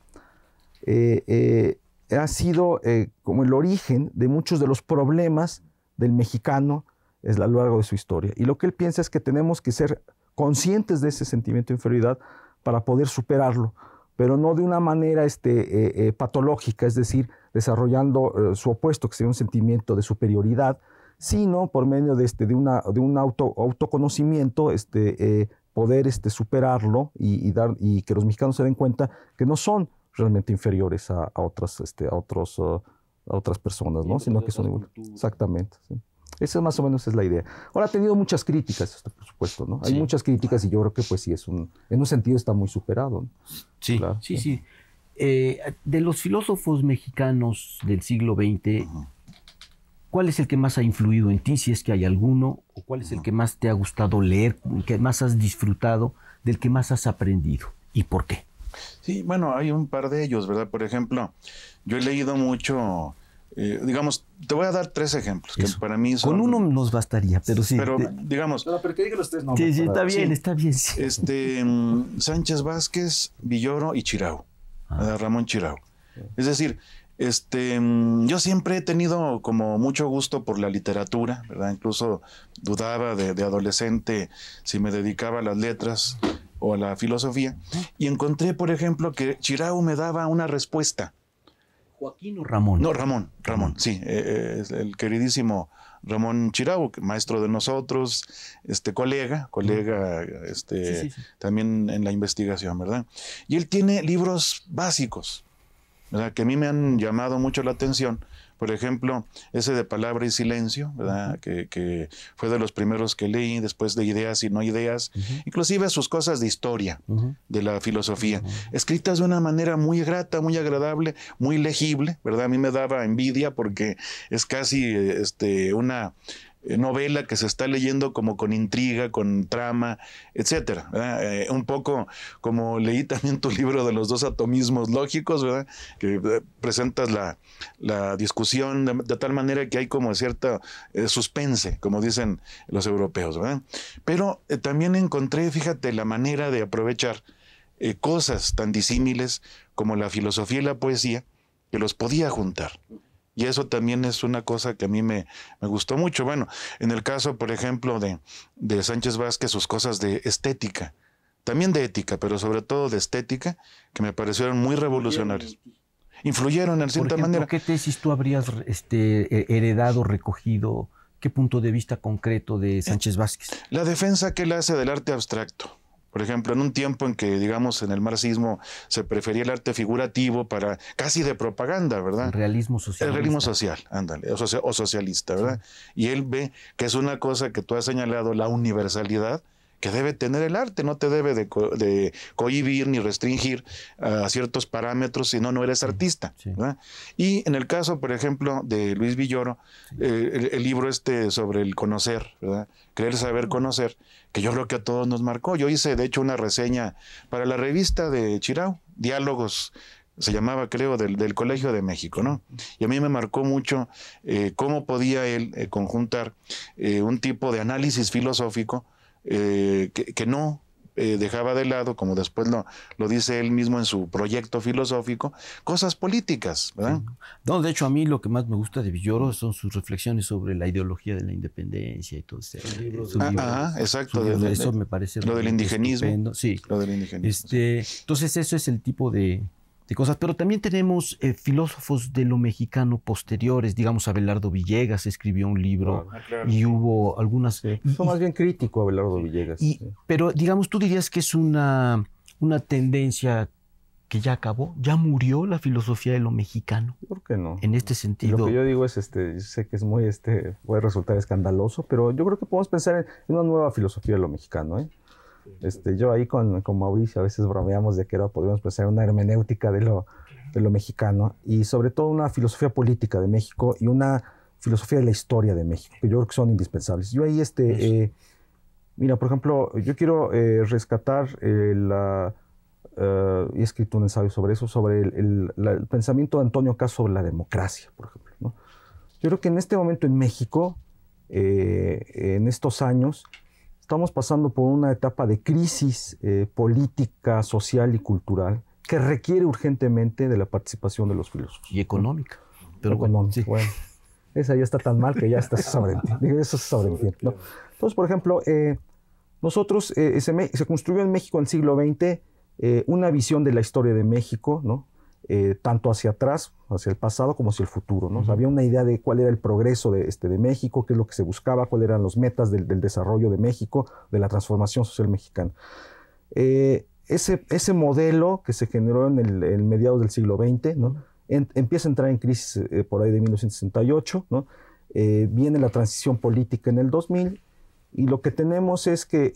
ha sido eh, como el origen de muchos de los problemas del mexicano es a lo largo de su historia. Y lo que él piensa es que tenemos que ser conscientes de ese sentimiento de inferioridad para poder superarlo, pero no de una manera este, eh, eh, patológica, es decir, desarrollando su opuesto, que sería un sentimiento de superioridad, sino por medio de, este, de, una, de un autoconocimiento, este, poder este, superarlo y, dar, y que los mexicanos se den cuenta que no son realmente inferiores a, otras, este, a otros, uh, a otras personas, ¿no? Sino que son iguales. Exactamente. Esa más o menos es la idea. Ahora ha tenido muchas críticas, esto, por supuesto, ¿no? Hay muchas críticas y yo creo que pues sí, es un, en un sentido está muy superado. Sí, sí, sí, eh, de los filósofos mexicanos del siglo XX, ¿cuál es el que más ha influido en ti, si es que hay alguno? ¿O cuál es el que más te ha gustado leer, el que más has disfrutado, del que más has aprendido? ¿Y por qué? Sí, bueno, hay un par de ellos, ¿verdad? Por ejemplo, yo he leído mucho, eh, digamos, te voy a dar tres ejemplos que para mí son... Con uno nos bastaría, pero sí. Pero, digamos... pero que diga los tres nombres. Sí, sí, está bien, está bien. Este, mm, Sánchez Vázquez, Villoro y Chirau, ah. Ramón Chirau. Es decir, este, mm, yo siempre he tenido como mucho gusto por la literatura, ¿verdad? Incluso dudaba de, de adolescente si me dedicaba a las letras o a la filosofía, y encontré, por ejemplo, que Chirau me daba una respuesta. Joaquín o Ramón. No, Ramón, Ramón, sí, eh, eh, el queridísimo Ramón Chirau, maestro de nosotros, este colega, colega este, también en la investigación, ¿verdad? Y él tiene libros básicos, que a mí me han llamado mucho la atención, por ejemplo, ese de Palabra y Silencio, ¿verdad? Que, fue de los primeros que leí, después de Ideas y No Ideas, inclusive sus cosas de historia, de la filosofía, escritas de una manera muy grata, muy agradable, muy legible, ¿verdad? A mí me daba envidia porque es casi este, una eh, novela que se está leyendo como con intriga, con trama, etcétera. Eh, un poco como leí también tu libro de los dos atomismos lógicos, ¿verdad? Que eh, presentas la, discusión de, tal manera que hay como cierta suspense, como dicen los europeos, Pero también encontré, fíjate, la manera de aprovechar cosas tan disímiles como la filosofía y la poesía que los podía juntar. Y eso también es una cosa que a mí me, gustó mucho. Bueno, en el caso, por ejemplo, de, Sánchez Vázquez, sus cosas de estética, también de ética, pero sobre todo de estética, que me parecieron muy revolucionarias. Influyeron en cierta por manera. ¿Qué tesis tú habrías este, heredado, recogido? ¿Qué punto de vista concreto de eh, Sánchez Vázquez? La defensa que él hace del arte abstracto por ejemplo, en un tiempo en que, digamos, en el marxismo se prefería el arte figurativo para casi de propaganda, ¿verdad? El realismo social. El realismo social, ándale, o, socialista, ¿verdad? Y él ve que es una cosa que tú has señalado, la universalidad, que debe tener el arte, no te debe de, cohibir ni restringir a ah, ciertos parámetros, si no, no eres artista. Y en el caso, por ejemplo, de Luis Villoro, eh, el, libro este sobre el conocer, creer, saber, conocer, que yo creo que a todos nos marcó. Yo hice, de hecho, una reseña para la revista de Chirao, Diálogos se llamaba, creo, del, Colegio de México, ¿no? Y a mí me marcó mucho eh, cómo podía él eh, conjuntar un tipo de análisis filosófico eh, que, no eh, dejaba de lado, como después lo, dice él mismo en su proyecto filosófico, cosas políticas. de hecho a mí lo que más me gusta de Villoro son sus reflexiones sobre la ideología de la independencia y todo ese libro. Ah, ah, exacto. eso me parece... Lo del indigenismo. Sí. Este, entonces eso es el tipo de pero también tenemos eh, filósofos de lo mexicano posteriores, digamos Abelardo Villegas escribió un libro ah, y hubo algunas... Fue más bien crítico Abelardo Villegas. Pero digamos, tú dirías que es una, una tendencia que ya acabó, ya murió la filosofía de lo mexicano. ¿Por qué no? En este sentido. Lo que yo digo es, este, sé que es muy, este, puede resultar escandaloso, pero yo creo que podemos pensar en una nueva filosofía de lo mexicano, ¿eh? Este, yo ahí con, Mauricio a veces bromeamos de que era, podríamos pensar una hermenéutica de lo, mexicano y sobre todo una filosofía política de México y una filosofía de la historia de México, que yo creo que son indispensables. Yo ahí, este, eh, mira, por ejemplo, yo quiero eh, rescatar eh, la... y he escrito un ensayo sobre eso, sobre el, pensamiento de Antonio Caso sobre la democracia, por ejemplo. Yo creo que en este momento en México, en estos años, Estamos pasando por una etapa de crisis eh, política, social y cultural que requiere urgentemente de la participación de los filósofos. Y económica. Pero económica, bueno. Esa ya está tan mal que ya está [LAUGHS] sobreentiendo. Eso Entonces, por ejemplo, eh, nosotros, eh, se, construyó en México en el siglo XX una visión de la historia de México, ¿no? Eh, tanto hacia atrás, hacia el pasado, como hacia el futuro. ¿no? había una idea de cuál era el progreso de, este, de México, qué es lo que se buscaba, cuáles eran las metas del, desarrollo de México, de la transformación social mexicana. Eh, ese, ese, modelo que se generó en el en mediados del siglo XX ¿no? empieza a entrar en crisis eh, por ahí de 1968, viene la transición política en el 2000 y lo que tenemos es que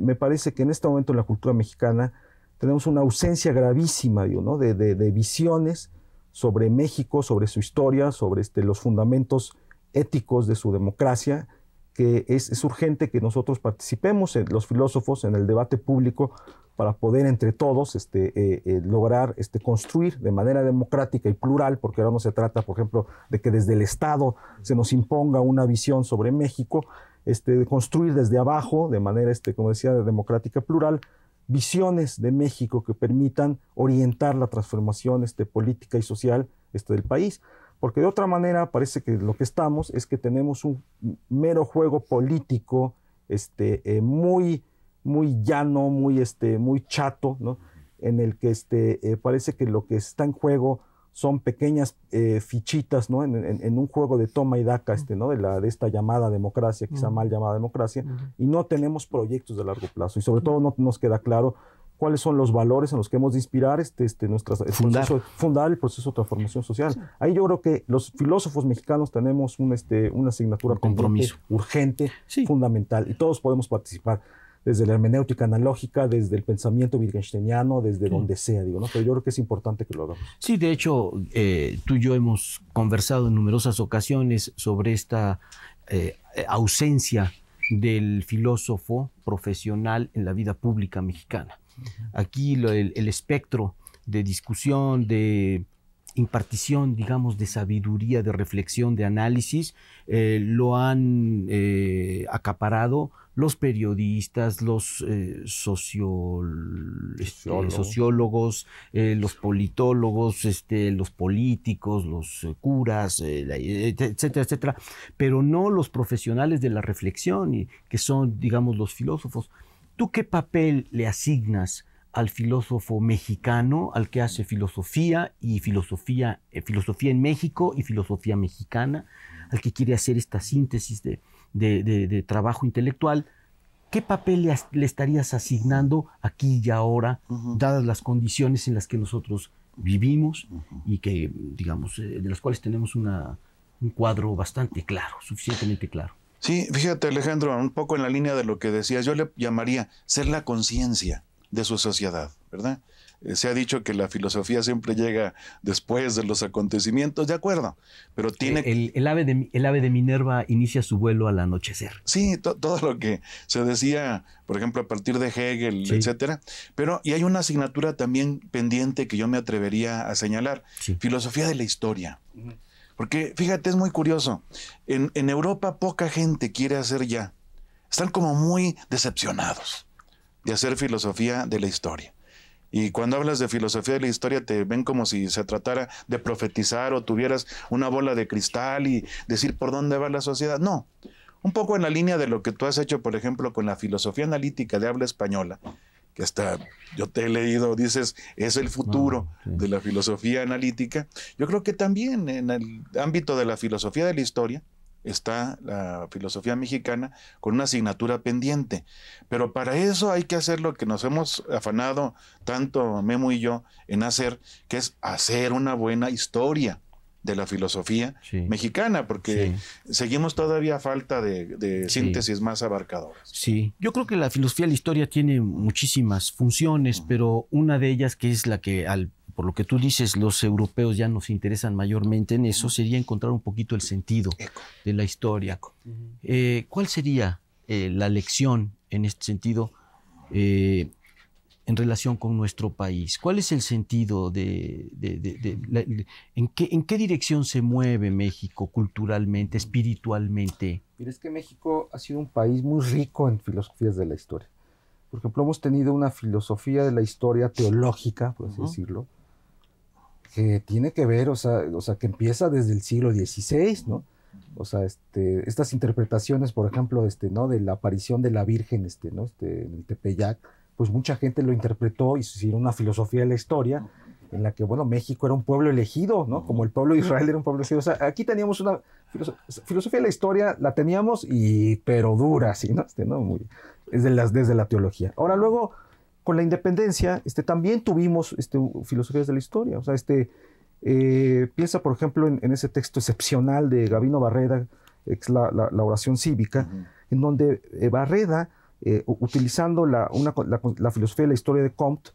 me parece que en este momento en la cultura mexicana tenemos una ausencia gravísima de, de, visiones sobre México, sobre su historia, sobre este, los fundamentos éticos de su democracia, que es, urgente que nosotros participemos, eh, los filósofos, en el debate público, para poder entre todos este, eh, eh, lograr este, construir de manera democrática y plural, porque ahora no se trata, por ejemplo, de que desde el Estado se nos imponga una visión sobre México, este, construir desde abajo, de manera, este, como decía, democrática plural, visiones de México que permitan orientar la transformación este, política y social este, del país. Porque de otra manera parece que lo que estamos es que tenemos un mero juego político este, eh, muy, muy llano, muy, este, muy chato, en el que este, eh, parece que lo que está en juego son pequeñas eh, fichitas ¿no? En, un juego de toma y daca este, ¿no? de, esta llamada democracia, quizá mal llamada democracia, y no tenemos proyectos de largo plazo. Y sobre todo no nos queda claro cuáles son los valores en los que hemos de inspirar este, este, nuestras, fundar. Proceso, el proceso de transformación social. Ahí yo creo que los filósofos mexicanos tenemos este, una asignatura compromiso urgente, fundamental, y todos podemos participar desde la hermenéutica analógica, desde el pensamiento wittgensteiniano, desde donde sea, digo, ¿no? Pero yo creo que es importante que lo hagamos. Sí, de hecho, eh, tú y yo hemos conversado en numerosas ocasiones sobre esta eh, ausencia del filósofo profesional en la vida pública mexicana. Aquí el, espectro de discusión, de impartición, digamos, de sabiduría, de reflexión, de análisis, eh, lo han eh, acaparado los periodistas, los eh, este, sociólogos, los politólogos, este, los políticos, los curas, etcétera, etcétera, pero no los profesionales de la reflexión, que son, digamos, los filósofos. ¿Tú qué papel le asignas al filósofo mexicano, al que hace filosofía y filosofía, eh, filosofía en México y filosofía mexicana, al que quiere hacer esta síntesis de, trabajo intelectual. ¿Qué papel le, estarías asignando aquí y ahora, dadas las condiciones en las que nosotros vivimos y que, digamos, eh, de las cuales tenemos un cuadro bastante claro, suficientemente claro? Sí, fíjate Alejandro, un poco en la línea de lo que decías, yo le llamaría ser la conciencia de su sociedad, ¿verdad? Eh, se ha dicho que la filosofía siempre llega después de los acontecimientos, de acuerdo, pero eh, tiene... El, ave, de, el ave, de, Minerva inicia su vuelo al anochecer. Sí, todo lo que se decía, por ejemplo, a partir de Hegel, etc. etcétera. Pero, y hay una asignatura también pendiente que yo me atrevería a señalar, filosofía de la historia. Porque, fíjate, es muy curioso, en Europa poca gente quiere hacer ya, están como muy decepcionados de hacer filosofía de la historia. Y cuando hablas de filosofía de la historia te ven como si se tratara de profetizar o tuvieras una bola de cristal y decir por dónde va la sociedad. No, un poco en la línea de lo que tú has hecho, por ejemplo, con la filosofía analítica de habla española, que hasta yo te he leído, dices, es el futuro ah, de la filosofía analítica. Yo creo que también en el ámbito de la filosofía de la historia, está la filosofía mexicana con una asignatura pendiente. Pero para eso hay que hacer lo que nos hemos afanado tanto Memo y yo en hacer, que es hacer una buena historia de la filosofía mexicana, porque seguimos todavía a falta de, síntesis más abarcadoras. Sí, yo creo que la filosofía, de la historia tiene muchísimas funciones, pero una de ellas que es la que al por lo que tú dices, los europeos ya nos interesan mayormente en eso, sería encontrar un poquito el sentido de la historia. Eh, ¿Cuál sería eh, la lección en este sentido eh, en relación con nuestro país? ¿Cuál es el sentido de, en, qué, en, qué, dirección se mueve México culturalmente, espiritualmente? Mira, es que México ha sido un país muy rico en filosofías de la historia. Por ejemplo, hemos tenido una filosofía de la historia teológica, por así decirlo, que tiene que ver, o sea, o sea, que empieza desde el siglo XVI, ¿no? O sea, este, estas interpretaciones, por ejemplo, este, ¿no? de la aparición de la Virgen este, ¿no? este, en el Tepeyac, pues mucha gente lo interpretó y se una filosofía de la historia en la que, bueno, México era un pueblo elegido, ¿no? Como el pueblo de Israel era un pueblo elegido. O sea, aquí teníamos una filosofía de la historia, la teníamos, y, pero dura, ¿sí? ¿no? Este, ¿no? Muy, las, desde la teología. Ahora, luego con la independencia este, también tuvimos este, filosofías de la historia. O sea, este, eh, piensa, por ejemplo, en, ese texto excepcional de Gabino Barreda, la, la, oración cívica, en donde eh, Barreda, eh, utilizando la, la, filosofía de la historia de Comte,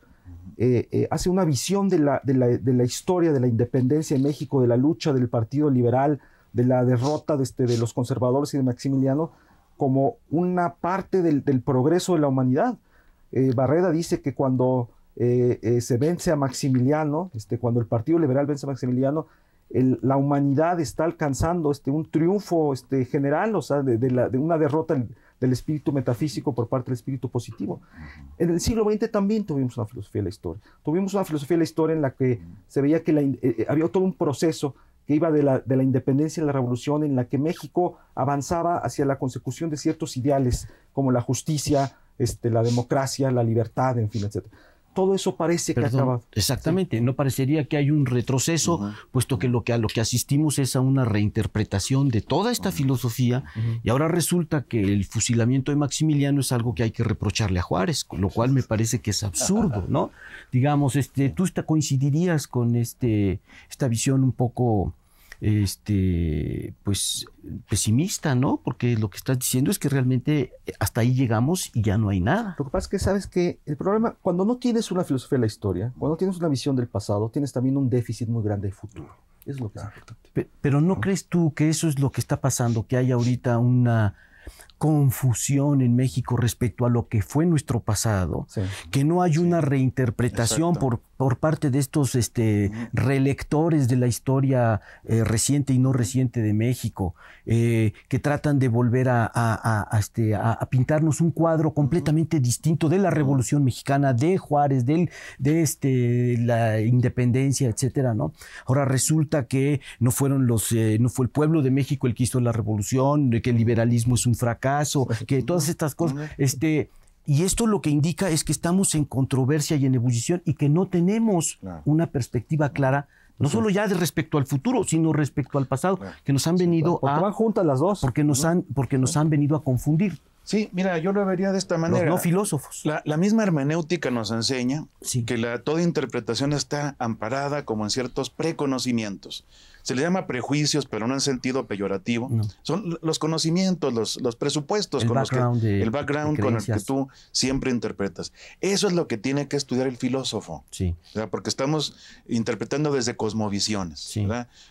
hace una visión de, de la, historia de la independencia en México, de la lucha del Partido Liberal, de la derrota de, este, de los conservadores y de Maximiliano, como una parte del progreso de la humanidad eh, Barreda dice que cuando eh, eh, se vence a Maximiliano, este, cuando el Partido Liberal vence a Maximiliano, la humanidad está alcanzando este, un triunfo este, general, o sea, de, una derrota del, espíritu metafísico por parte del espíritu positivo. En el siglo XX también tuvimos una filosofía de la historia. Tuvimos una filosofía de la historia en la que se veía que había todo un proceso que iba de la, de la independencia a la revolución, en la que México avanzaba hacia la consecución de ciertos ideales como la justicia, este, la democracia, la libertad, en fin, etc. Todo eso parece que acaba. Exactamente, no parecería que hay un retroceso, puesto que, lo que a lo que asistimos es a una reinterpretación de toda esta filosofía, y ahora resulta que el fusilamiento de Maximiliano es algo que hay que reprocharle a Juárez, lo cual me parece que es absurdo, ¿no? [LAUGHS] Digamos, este, tú coincidirías con este, esta visión un poco este, pues pesimista, ¿no? Porque lo que estás diciendo es que realmente eh, hasta ahí llegamos y ya no hay nada. Lo que pasa es que sabes que el problema, cuando no tienes una filosofía de la historia, cuando tienes una visión del pasado, tienes también un déficit muy grande de futuro. es lo que es importante. Pero, ¿no crees tú que eso es lo que está pasando, que hay ahorita una confusión en México respecto a lo que fue nuestro pasado, que no hay una reinterpretación por, por, parte de estos este, relectores de la historia eh, reciente y no reciente de México, eh, que tratan de volver a, este, a, pintarnos un cuadro completamente distinto de la Revolución Mexicana, de Juárez, del, de este, la independencia, etcétera, ¿no? Ahora resulta que no fueron los, eh, no fue el pueblo de México el que hizo la revolución, que el liberalismo es un fracaso pues, que todas estas cosas, este, y esto lo que indica es que estamos en controversia y en ebullición y que no tenemos una perspectiva clara, no solo ya respecto al futuro, sino respecto al pasado, que nos han venido a... Porque van juntas las dos. Porque nos, han, porque nos han venido a confundir. Sí, mira, yo lo vería de esta manera. Los no filósofos. La, misma hermenéutica nos enseña que la, toda interpretación está amparada como en ciertos preconocimientos se le llama prejuicios, pero no en sentido peyorativo. Son los conocimientos, los, presupuestos, con los que, el background con el que tú siempre interpretas. Eso es lo que tiene que estudiar el filósofo, sí. porque estamos interpretando desde cosmovisiones.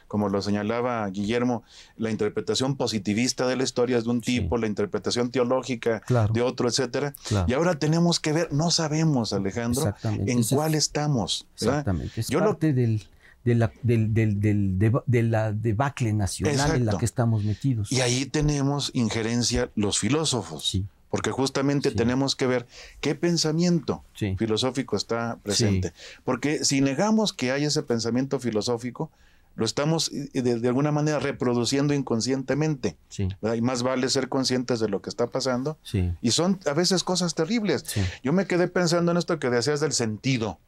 Como lo señalaba Guillermo, la interpretación positivista de la historia es de un tipo, la interpretación teológica de otro, etcétera. Y ahora tenemos que ver, no sabemos, Alejandro, en cuál estamos. Exactamente. Yo parte lo, del de la, debacle nacional en la que estamos metidos. Y ahí tenemos injerencia los filósofos. Porque justamente tenemos que ver qué pensamiento filosófico está presente. Porque si negamos que hay ese pensamiento filosófico, lo estamos eh, eh, de, alguna manera reproduciendo inconscientemente. Y más vale ser conscientes de lo que está pasando. Y son a veces cosas terribles. Yo me quedé pensando en esto que decías del sentido.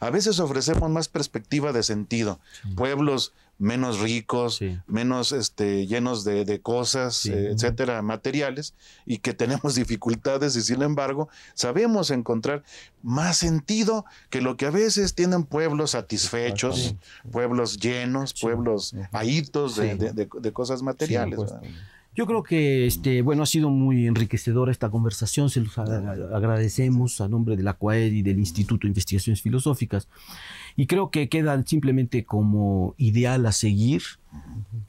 A veces ofrecemos más perspectiva de sentido. Pueblos menos ricos, menos este, llenos de, cosas, eh, etcétera, materiales, y que tenemos [LAUGHS] dificultades y sin embargo sabemos encontrar más sentido que lo que a veces tienen pueblos satisfechos, pueblos llenos, pueblos ahitos de, de, cosas materiales. Yo creo que, este, bueno, ha sido muy enriquecedora esta conversación. Se los agradecemos a nombre de la CUAED y del Instituto de Investigaciones Filosóficas. Y creo que queda simplemente como ideal a seguir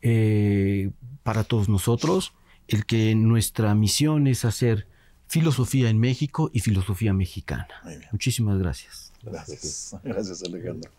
eh, para todos nosotros el que nuestra misión es hacer filosofía en México y filosofía mexicana. Muchísimas gracias. Gracias. [LAUGHS] Gracias, Alejandro.